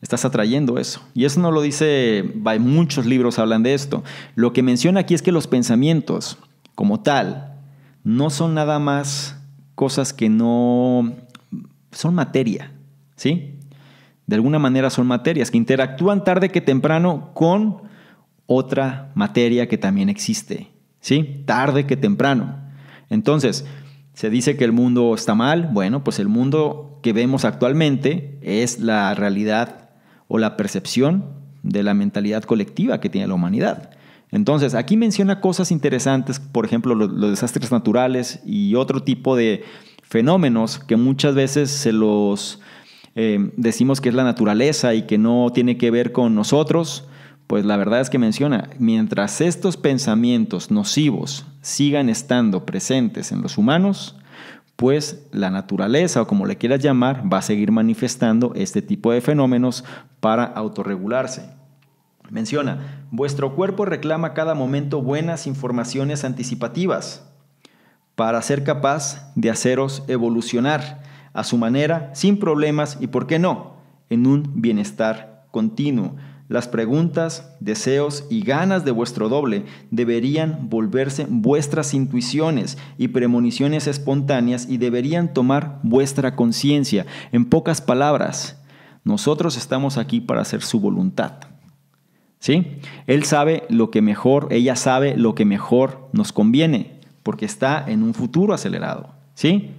Estás atrayendo eso. Y eso no lo dice, muchos libros hablan de esto. Lo que menciona aquí es que los pensamientos, como tal, no son nada más cosas que no son materia, ¿sí? De alguna manera son materias que interactúan tarde que temprano con otra materia que también existe, ¿sí? Tarde que temprano. Entonces, se dice que el mundo está mal, bueno, pues el mundo que vemos actualmente es la realidad o la percepción de la mentalidad colectiva que tiene la humanidad. Entonces, aquí menciona cosas interesantes, por ejemplo, los, desastres naturales y otro tipo de fenómenos que muchas veces se los eh, decimos que es la naturaleza y que no tiene que ver con nosotros, pues la verdad es que menciona, mientras estos pensamientos nocivos sigan estando presentes en los humanos, pues la naturaleza o como le quieras llamar va a seguir manifestando este tipo de fenómenos para autorregularse. Menciona, vuestro cuerpo reclama cada momento buenas informaciones anticipativas para ser capaz de haceros evolucionar a su manera, sin problemas y, ¿por qué no?, en un bienestar continuo. Las preguntas, deseos y ganas de vuestro doble deberían volverse vuestras intuiciones y premoniciones espontáneas y deberían tomar vuestra conciencia. En pocas palabras, nosotros estamos aquí para hacer su voluntad. ¿sí? Él sabe lo que mejor, ella sabe lo que mejor nos conviene, porque está en un futuro acelerado, ¿sí?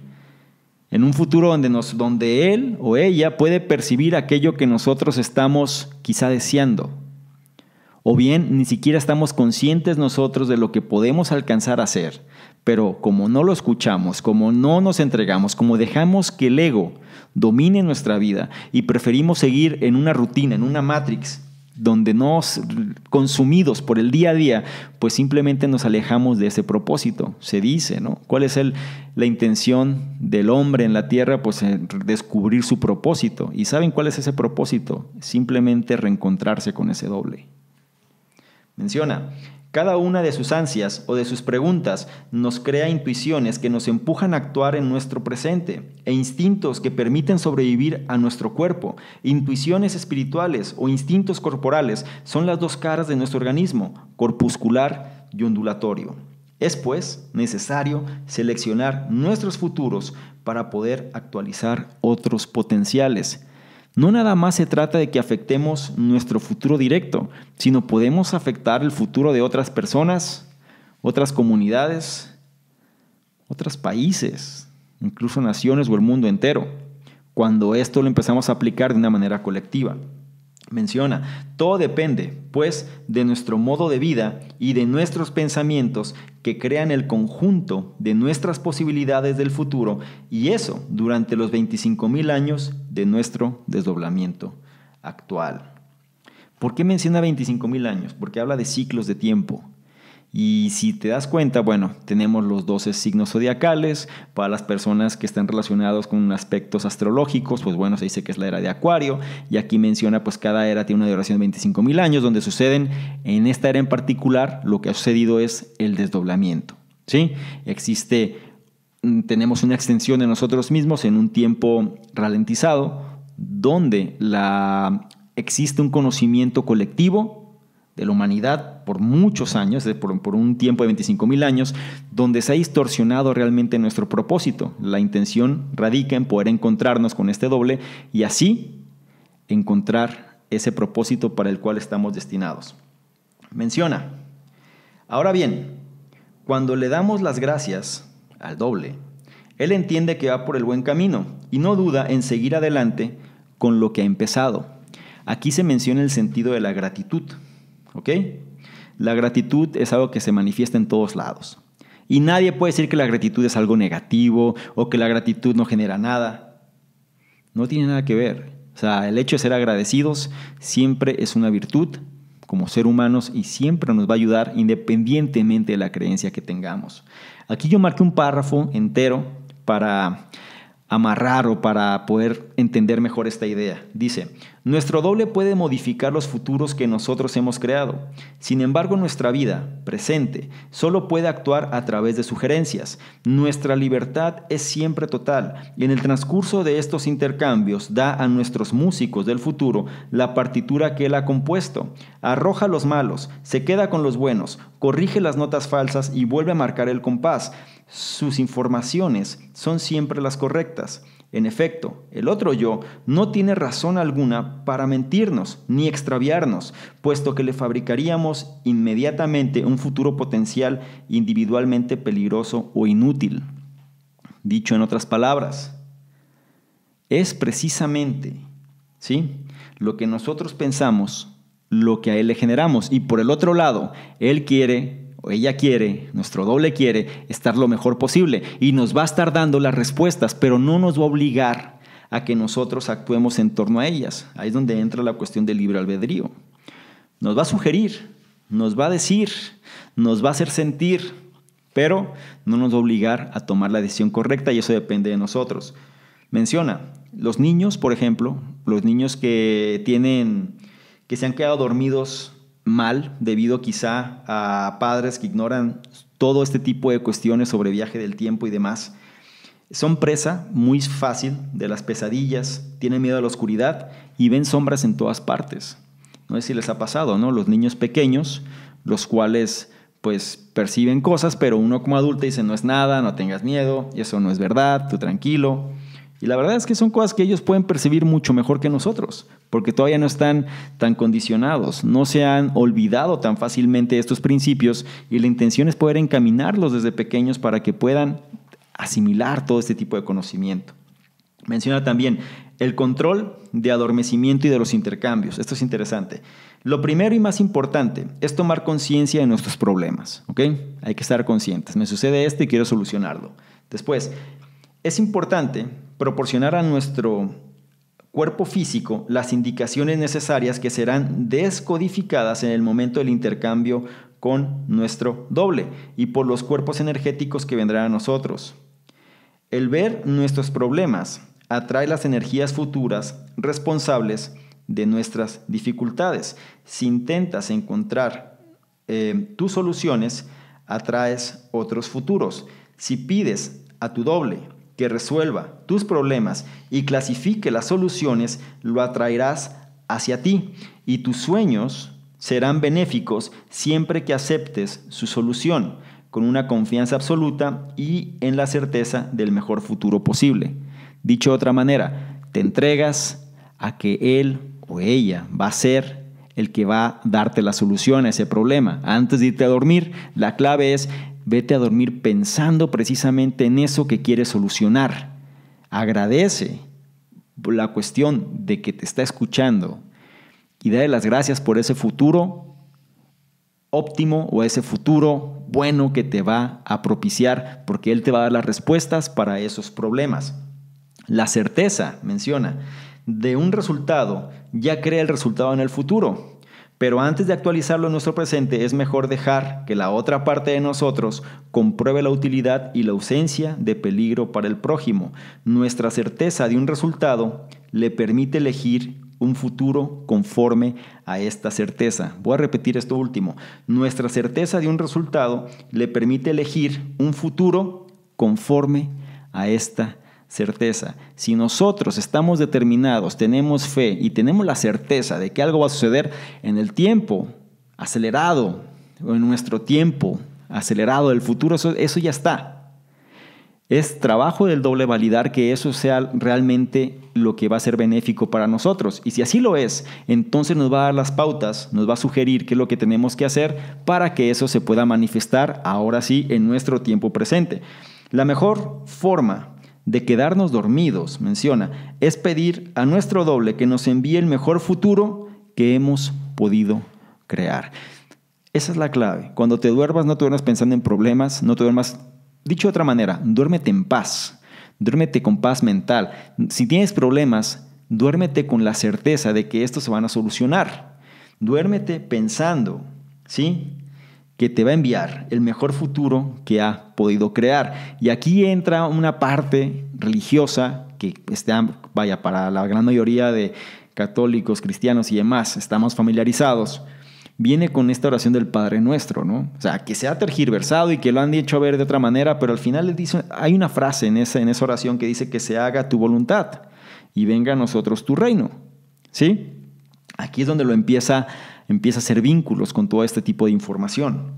En un futuro donde, donde él o ella puede percibir aquello que nosotros estamos quizá deseando. O bien ni siquiera estamos conscientes nosotros de lo que podemos alcanzar a hacer. Pero como no lo escuchamos, como no nos entregamos, como dejamos que el ego domine nuestra vida y preferimos seguir en una rutina, en una matrix, donde no consumidos por el día a día, pues simplemente nos alejamos de ese propósito. Se dice, ¿no? ¿Cuál es la intención del hombre en la tierra? Pues eh, descubrir su propósito. ¿Y saben cuál es ese propósito? Simplemente reencontrarse con ese doble. Menciona, cada una de sus ansias o de sus preguntas nos crea intuiciones que nos empujan a actuar en nuestro presente e instintos que permiten sobrevivir a nuestro cuerpo. Intuiciones espirituales o instintos corporales son las dos caras de nuestro organismo, corpuscular y ondulatorio. Es pues necesario seleccionar nuestros futuros para poder actualizar otros potenciales no nada más se trata de que afectemos nuestro futuro directo, sino podemos afectar el futuro de otras personas, otras comunidades, otros países, incluso naciones o el mundo entero, cuando esto lo empezamos a aplicar de una manera colectiva. Menciona, todo depende, pues, de nuestro modo de vida y de nuestros pensamientos que crean el conjunto de nuestras posibilidades del futuro, y eso durante los 25.000 años de nuestro desdoblamiento actual. ¿Por qué menciona 25.000 años? Porque habla de ciclos de tiempo. Y si te das cuenta, bueno, tenemos los 12 signos zodiacales. Para las personas que están relacionados con aspectos astrológicos, pues bueno, se dice que es la era de Acuario. Y aquí menciona, pues cada era tiene una duración de 25.000 años, donde suceden, en esta era en particular, lo que ha sucedido es el desdoblamiento. ¿sí? Existe Mm, tenemos una extensión de nosotros mismos en un tiempo ralentizado, donde la, existe un conocimiento colectivo de la humanidad por muchos años, por, un tiempo de 25.000 años, donde se ha distorsionado realmente nuestro propósito. La intención radica en poder encontrarnos con este doble y así encontrar ese propósito para el cual estamos destinados. Menciona. Ahora bien, cuando le damos las gracias al doble. Él entiende que va por el buen camino y no duda en seguir adelante con lo que ha empezado. Aquí se menciona el sentido de la gratitud. ¿Ok? La gratitud es algo que se manifiesta en todos lados. Y nadie puede decir que la gratitud es algo negativo o que la gratitud no genera nada. No tiene nada que ver. O sea, el hecho de ser agradecidos siempre es una virtud como ser humanos y siempre nos va a ayudar independientemente de la creencia que tengamos. Aquí yo marqué un párrafo entero para amarrar o para poder entender mejor esta idea. Dice, nuestro doble puede modificar los futuros que nosotros hemos creado. Sin embargo, nuestra vida, presente, solo puede actuar a través de sugerencias. Nuestra libertad es siempre total y en el transcurso de estos intercambios da a nuestros músicos del futuro la partitura que él ha compuesto. Arroja los malos, se queda con los buenos, corrige las notas falsas y vuelve a marcar el compás. Sus informaciones son siempre las correctas. En efecto, el otro yo no tiene razón alguna para mentirnos ni extraviarnos, puesto que le fabricaríamos inmediatamente un futuro potencial individualmente peligroso o inútil. Dicho en otras palabras, es precisamente ¿sí? lo que nosotros pensamos, lo que a él le generamos. Y por el otro lado, él quiere ella quiere, nuestro doble quiere estar lo mejor posible y nos va a estar dando las respuestas, pero no nos va a obligar a que nosotros actuemos en torno a ellas. Ahí es donde entra la cuestión del libre albedrío. Nos va a sugerir, nos va a decir, nos va a hacer sentir, pero no nos va a obligar a tomar la decisión correcta y eso depende de nosotros. Menciona, los niños, por ejemplo, los niños que tienen que se han quedado dormidos mal debido quizá a padres que ignoran todo este tipo de cuestiones sobre viaje del tiempo y demás. Son presa muy fácil de las pesadillas, tienen miedo a la oscuridad y ven sombras en todas partes. No sé si les ha pasado, ¿no? Los niños pequeños, los cuales pues perciben cosas, pero uno como adulto dice, no es nada, no tengas miedo, eso no es verdad, tú tranquilo. Y la verdad es que son cosas que ellos pueden percibir mucho mejor que nosotros, porque todavía no están tan condicionados, no se han olvidado tan fácilmente estos principios y la intención es poder encaminarlos desde pequeños para que puedan asimilar todo este tipo de conocimiento. Menciona también el control de adormecimiento y de los intercambios. Esto es interesante. Lo primero y más importante es tomar conciencia de nuestros problemas, ¿ok? Hay que estar conscientes. Me sucede esto y quiero solucionarlo. Después, es importante proporcionar a nuestro cuerpo físico las indicaciones necesarias que serán descodificadas en el momento del intercambio con nuestro doble y por los cuerpos energéticos que vendrán a nosotros. El ver nuestros problemas atrae las energías futuras responsables de nuestras dificultades. Si intentas encontrar eh, tus soluciones, atraes otros futuros. Si pides a tu doble que resuelva tus problemas y clasifique las soluciones, lo atraerás hacia ti y tus sueños serán benéficos siempre que aceptes su solución con una confianza absoluta y en la certeza del mejor futuro posible. Dicho de otra manera, te entregas a que él o ella va a ser el que va a darte la solución a ese problema. Antes de irte a dormir, la clave es Vete a dormir pensando precisamente en eso que quieres solucionar. Agradece la cuestión de que te está escuchando y dale las gracias por ese futuro óptimo o ese futuro bueno que te va a propiciar, porque Él te va a dar las respuestas para esos problemas. La certeza, menciona, de un resultado ya crea el resultado en el futuro. Pero antes de actualizarlo en nuestro presente, es mejor dejar que la otra parte de nosotros compruebe la utilidad y la ausencia de peligro para el prójimo. Nuestra certeza de un resultado le permite elegir un futuro conforme a esta certeza. Voy a repetir esto último. Nuestra certeza de un resultado le permite elegir un futuro conforme a esta certeza certeza. Si nosotros estamos determinados, tenemos fe y tenemos la certeza de que algo va a suceder en el tiempo acelerado, o en nuestro tiempo acelerado, del futuro, eso, eso ya está. Es trabajo del doble validar que eso sea realmente lo que va a ser benéfico para nosotros. Y si así lo es, entonces nos va a dar las pautas, nos va a sugerir qué es lo que tenemos que hacer para que eso se pueda manifestar ahora sí en nuestro tiempo presente. La mejor forma de quedarnos dormidos, menciona, es pedir a nuestro doble que nos envíe el mejor futuro que hemos podido crear. Esa es la clave. Cuando te duermas, no te duermas pensando en problemas, no te duermas, dicho de otra manera, duérmete en paz, duérmete con paz mental. Si tienes problemas, duérmete con la certeza de que estos se van a solucionar. Duérmete pensando, ¿sí? que te va a enviar el mejor futuro que ha podido crear. Y aquí entra una parte religiosa que vaya, para la gran mayoría de católicos, cristianos y demás, estamos familiarizados. Viene con esta oración del Padre Nuestro, ¿no? O sea, que se ha tergiversado y que lo han dicho a ver de otra manera, pero al final dice, hay una frase en esa, en esa oración que dice que se haga tu voluntad y venga a nosotros tu reino, ¿sí? Aquí es donde lo empieza empieza a hacer vínculos con todo este tipo de información.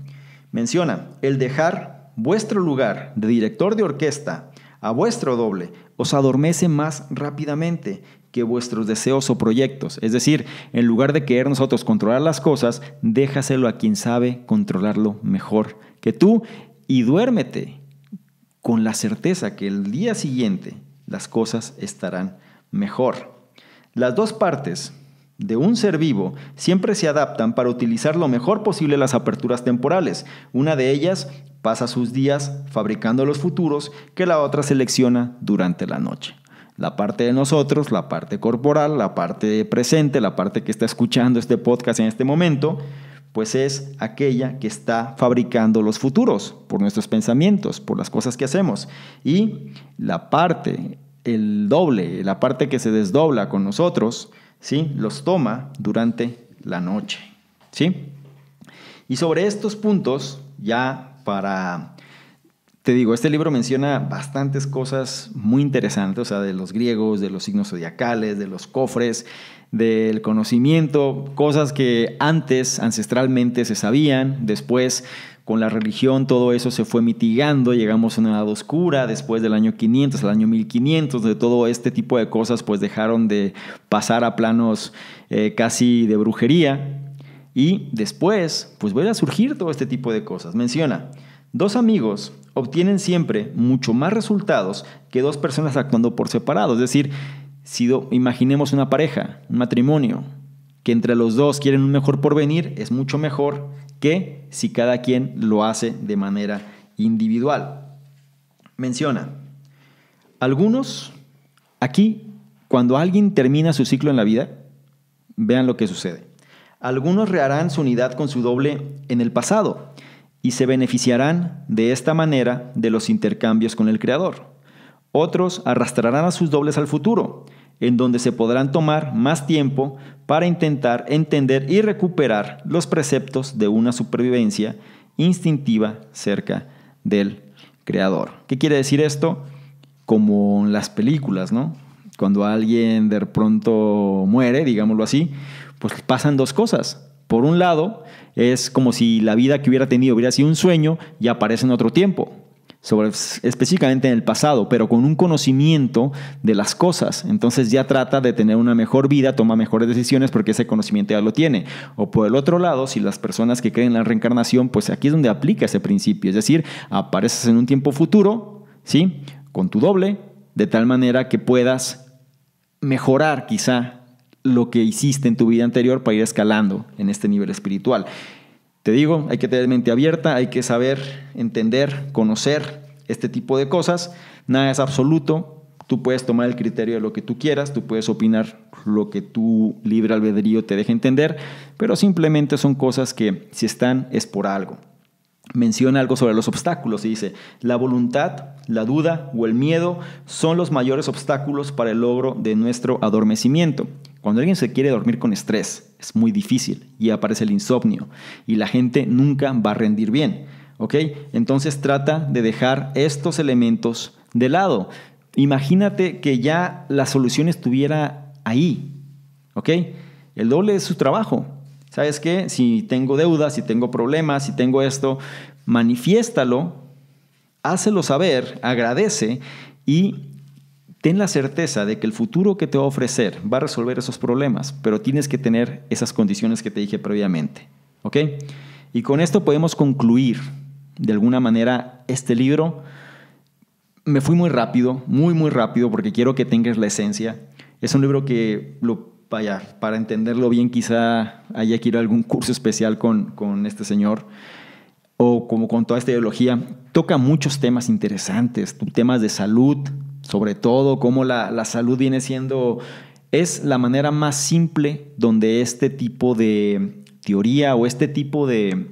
Menciona el dejar vuestro lugar de director de orquesta a vuestro doble os adormece más rápidamente que vuestros deseos o proyectos. Es decir, en lugar de querer nosotros controlar las cosas, déjaselo a quien sabe controlarlo mejor que tú y duérmete con la certeza que el día siguiente las cosas estarán mejor. Las dos partes de un ser vivo siempre se adaptan para utilizar lo mejor posible las aperturas temporales. Una de ellas pasa sus días fabricando los futuros que la otra selecciona durante la noche. La parte de nosotros, la parte corporal, la parte presente, la parte que está escuchando este podcast en este momento, pues es aquella que está fabricando los futuros por nuestros pensamientos, por las cosas que hacemos. Y la parte, el doble, la parte que se desdobla con nosotros, ¿sí? Los toma durante la noche, ¿sí? Y sobre estos puntos, ya para te digo, este libro menciona bastantes cosas muy interesantes, o sea, de los griegos, de los signos zodiacales, de los cofres, del conocimiento, cosas que antes ancestralmente se sabían, después con la religión todo eso se fue mitigando, llegamos a una edad oscura, después del año 500 al año 1500, de todo este tipo de cosas pues dejaron de pasar a planos eh, casi de brujería y después pues vuelve a surgir todo este tipo de cosas. Menciona, dos amigos obtienen siempre mucho más resultados que dos personas actuando por separado, es decir, si imaginemos una pareja, un matrimonio, que entre los dos quieren un mejor porvenir, es mucho mejor que si cada quien lo hace de manera individual. Menciona, algunos, aquí, cuando alguien termina su ciclo en la vida, vean lo que sucede. Algunos reharán su unidad con su doble en el pasado y se beneficiarán de esta manera de los intercambios con el Creador. Otros arrastrarán a sus dobles al futuro en donde se podrán tomar más tiempo para intentar entender y recuperar los preceptos de una supervivencia instintiva cerca del creador. ¿Qué quiere decir esto? Como en las películas, ¿no? Cuando alguien de pronto muere, digámoslo así, pues pasan dos cosas. Por un lado, es como si la vida que hubiera tenido hubiera sido un sueño y aparece en otro tiempo específicamente en el pasado, pero con un conocimiento de las cosas. Entonces ya trata de tener una mejor vida, toma mejores decisiones porque ese conocimiento ya lo tiene. O por el otro lado, si las personas que creen en la reencarnación, pues aquí es donde aplica ese principio, es decir, apareces en un tiempo futuro, ¿sí? Con tu doble, de tal manera que puedas mejorar quizá lo que hiciste en tu vida anterior para ir escalando en este nivel espiritual. Te digo, hay que tener mente abierta, hay que saber, entender, conocer este tipo de cosas. Nada es absoluto. Tú puedes tomar el criterio de lo que tú quieras, tú puedes opinar lo que tu libre albedrío te deje entender, pero simplemente son cosas que si están es por algo. Menciona algo sobre los obstáculos y dice, la voluntad, la duda o el miedo son los mayores obstáculos para el logro de nuestro adormecimiento. Cuando alguien se quiere dormir con estrés, es muy difícil y aparece el insomnio y la gente nunca va a rendir bien. ¿Ok? Entonces trata de dejar estos elementos de lado. Imagínate que ya la solución estuviera ahí. ¿Ok? El doble es su trabajo. ¿Sabes qué? Si tengo deudas, si tengo problemas, si tengo esto, manifiéstalo, hácelo saber, agradece y Ten la certeza de que el futuro que te va a ofrecer va a resolver esos problemas, pero tienes que tener esas condiciones que te dije previamente. ¿Ok? Y con esto podemos concluir de alguna manera este libro. Me fui muy rápido, muy, muy rápido, porque quiero que tengas la esencia. Es un libro que, lo, vaya, para entenderlo bien, quizá haya que ir a algún curso especial con, con este señor o como con toda esta ideología. Toca muchos temas interesantes, temas de salud, sobre todo cómo la, salud viene siendo, es la manera más simple donde este tipo de teoría o este tipo de,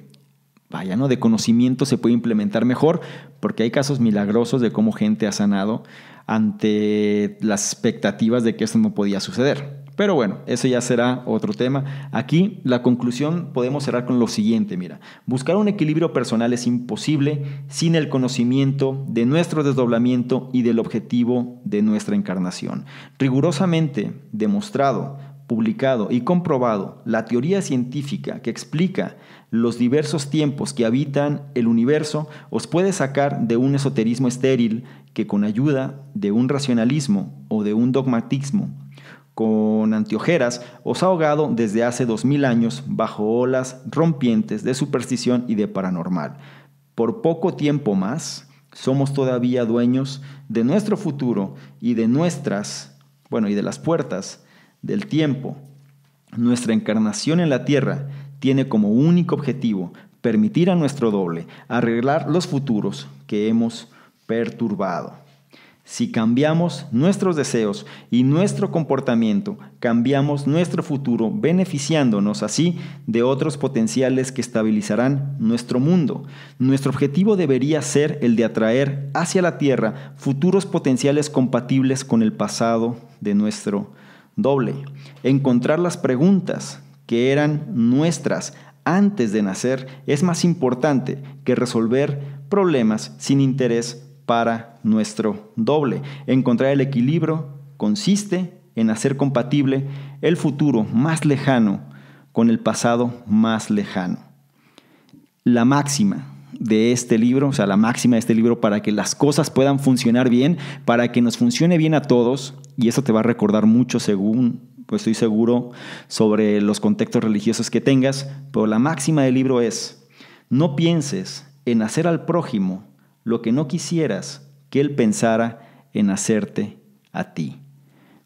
vaya, ¿no? De conocimiento se puede implementar mejor, porque hay casos milagrosos de cómo gente ha sanado ante las expectativas de que esto no podía suceder. Pero bueno, eso ya será otro tema. Aquí la conclusión podemos cerrar con lo siguiente, mira, buscar un equilibrio personal es imposible sin el conocimiento de nuestro desdoblamiento y del objetivo de nuestra encarnación. Rigurosamente demostrado, publicado y comprobado la teoría científica que explica los diversos tiempos que habitan el universo, os puede sacar de un esoterismo estéril que con ayuda de un racionalismo o de un dogmatismo con antiojeras os ha ahogado desde hace dos mil años bajo olas rompientes de superstición y de paranormal. Por poco tiempo más somos todavía dueños de nuestro futuro y de nuestras, bueno, y de las puertas del tiempo. Nuestra encarnación en la Tierra tiene como único objetivo permitir a nuestro doble arreglar los futuros que hemos perturbado. Si cambiamos nuestros deseos y nuestro comportamiento, cambiamos nuestro futuro beneficiándonos así de otros potenciales que estabilizarán nuestro mundo. Nuestro objetivo debería ser el de atraer hacia la Tierra futuros potenciales compatibles con el pasado de nuestro doble. Encontrar las preguntas que eran nuestras antes de nacer es más importante que resolver problemas sin interés para nuestro doble. Encontrar el equilibrio consiste en hacer compatible el futuro más lejano con el pasado más lejano. La máxima de este libro, o sea, la máxima de este libro para que las cosas puedan funcionar bien, para que nos funcione bien a todos, y eso te va a recordar mucho según, pues estoy seguro, sobre los contextos religiosos que tengas, pero la máxima del libro es, no pienses en hacer al prójimo lo que no quisieras que Él pensara en hacerte a ti.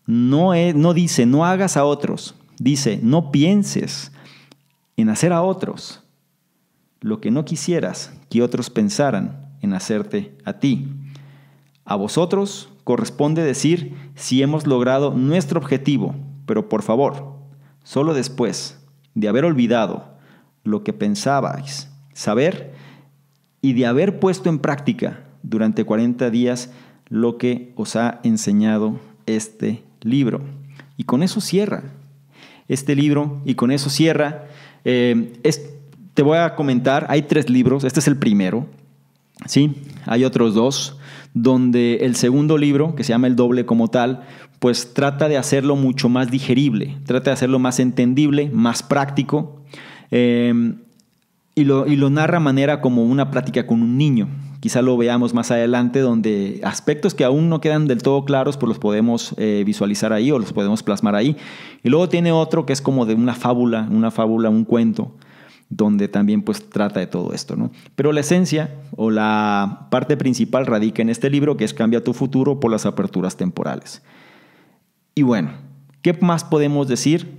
No, no dice, no hagas a otros, dice, no pienses en hacer a otros lo que no quisieras que otros pensaran en hacerte a ti. A vosotros corresponde decir si hemos logrado nuestro objetivo, pero por favor, solo después de haber olvidado lo que pensabais saber, y de haber puesto en práctica durante 40 días lo que os ha enseñado este libro. Y con eso cierra este libro y con eso cierra. Eh, te voy a comentar, hay tres libros, este es el primero, ¿sí? Hay otros dos, donde el segundo libro, que se llama El doble como tal, pues trata de hacerlo mucho más digerible, trata de hacerlo más entendible, más práctico. Eh, y lo, y lo narra manera como una práctica con un niño. Quizá lo veamos más adelante, donde aspectos que aún no quedan del todo claros, pues los podemos eh, visualizar ahí o los podemos plasmar ahí. Y luego tiene otro que es como de una fábula, una fábula, un cuento, donde también pues trata de todo esto, ¿no? Pero la esencia o la parte principal radica en este libro que es Cambia tu futuro por las aperturas temporales. Y bueno, ¿qué más podemos decir?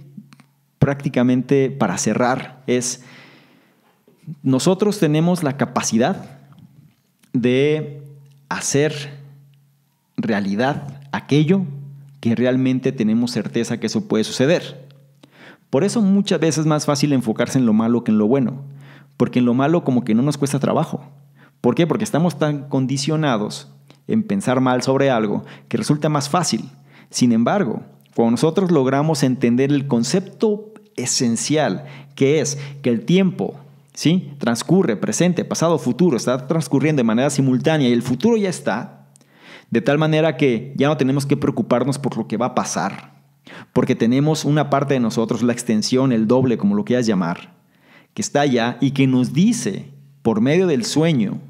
Prácticamente para cerrar es nosotros tenemos la capacidad de hacer realidad aquello que realmente tenemos certeza que eso puede suceder. Por eso muchas veces es más fácil enfocarse en lo malo que en lo bueno, porque en lo malo como que no nos cuesta trabajo. ¿Por qué? Porque estamos tan condicionados en pensar mal sobre algo que resulta más fácil. Sin embargo, cuando nosotros logramos entender el concepto esencial, que es que el tiempo ¿sí? Transcurre, presente, pasado, futuro, está transcurriendo de manera simultánea y el futuro ya está, de tal manera que ya no tenemos que preocuparnos por lo que va a pasar, porque tenemos una parte de nosotros, la extensión, el doble, como lo quieras llamar, que está allá y que nos dice por medio del sueño,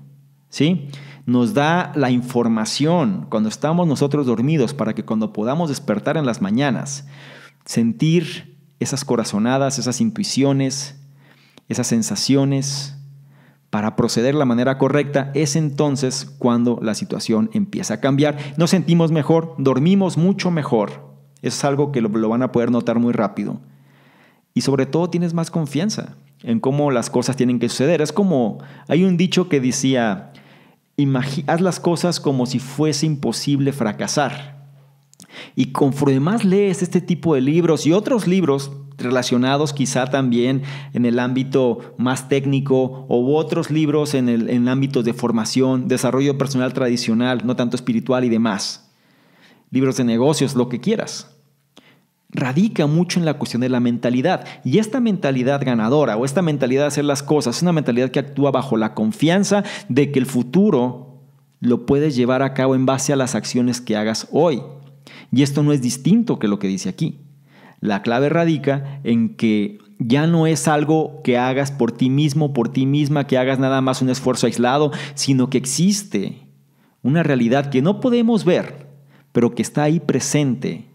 ¿sí? Nos da la información cuando estamos nosotros dormidos para que cuando podamos despertar en las mañanas, sentir esas corazonadas, esas intuiciones, esas sensaciones, para proceder de la manera correcta, es entonces cuando la situación empieza a cambiar. Nos sentimos mejor, dormimos mucho mejor. es algo que lo, lo, van a poder notar muy rápido. Y sobre todo tienes más confianza en cómo las cosas tienen que suceder. Es como, hay un dicho que decía, haz las cosas como si fuese imposible fracasar. Y conforme más lees este tipo de libros y otros libros relacionados quizá también en el ámbito más técnico o otros libros en, el, ámbito de formación, desarrollo personal tradicional, no tanto espiritual y demás, libros de negocios, lo que quieras radica mucho en la cuestión de la mentalidad. Y esta mentalidad ganadora o esta mentalidad de hacer las cosas es una mentalidad que actúa bajo la confianza de que el futuro lo puedes llevar a cabo en base a las acciones que hagas hoy. Y esto no es distinto que lo que dice aquí. La clave radica en que ya no es algo que hagas por ti mismo, por ti misma, que hagas nada más un esfuerzo aislado, sino que existe una realidad que no podemos ver, pero que está ahí presente,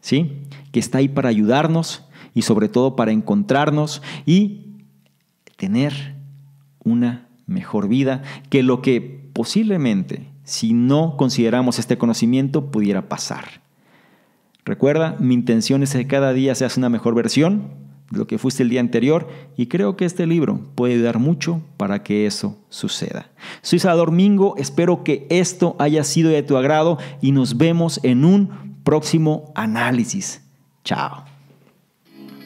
¿sí? Que está ahí para ayudarnos y sobre todo para encontrarnos y tener una mejor vida que lo que posiblemente si no consideramos este conocimiento, pudiera pasar. Recuerda, mi intención es que cada día seas una mejor versión de lo que fuiste el día anterior y creo que este libro puede ayudar mucho para que eso suceda. Soy Salvador Mingo, espero que esto haya sido de tu agrado y nos vemos en un próximo análisis. Chao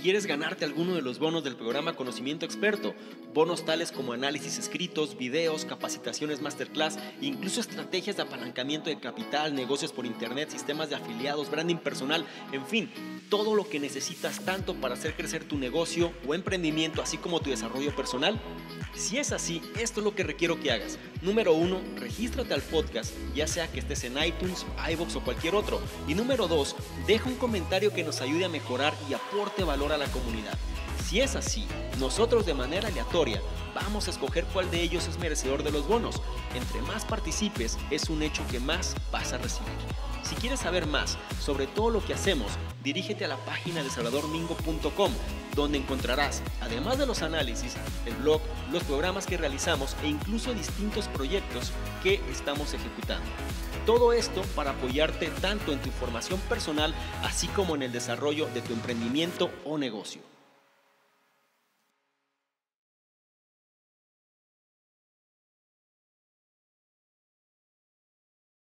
quieres ganarte alguno de los bonos del programa Conocimiento Experto, bonos tales como análisis escritos, videos, capacitaciones masterclass, incluso estrategias de apalancamiento de capital, negocios por internet, sistemas de afiliados, branding personal, en fin, todo lo que necesitas tanto para hacer crecer tu negocio o emprendimiento, así como tu desarrollo personal. Si es así, esto es lo que requiero que hagas. Número uno, regístrate al podcast, ya sea que estés en iTunes, iVoox o cualquier otro. Y número dos, deja un comentario que nos ayude a mejorar y aporte valor a la comunidad. Si es así, nosotros de manera aleatoria vamos a escoger cuál de ellos es merecedor de los bonos. Entre más participes, es un hecho que más vas a recibir. Si quieres saber más sobre todo lo que hacemos, dirígete a la página de salvadormingo.com, donde encontrarás, además de los análisis, el blog, los programas que realizamos e incluso distintos proyectos que estamos ejecutando. Todo esto para apoyarte tanto en tu formación personal, así como en el desarrollo de tu emprendimiento o negocio.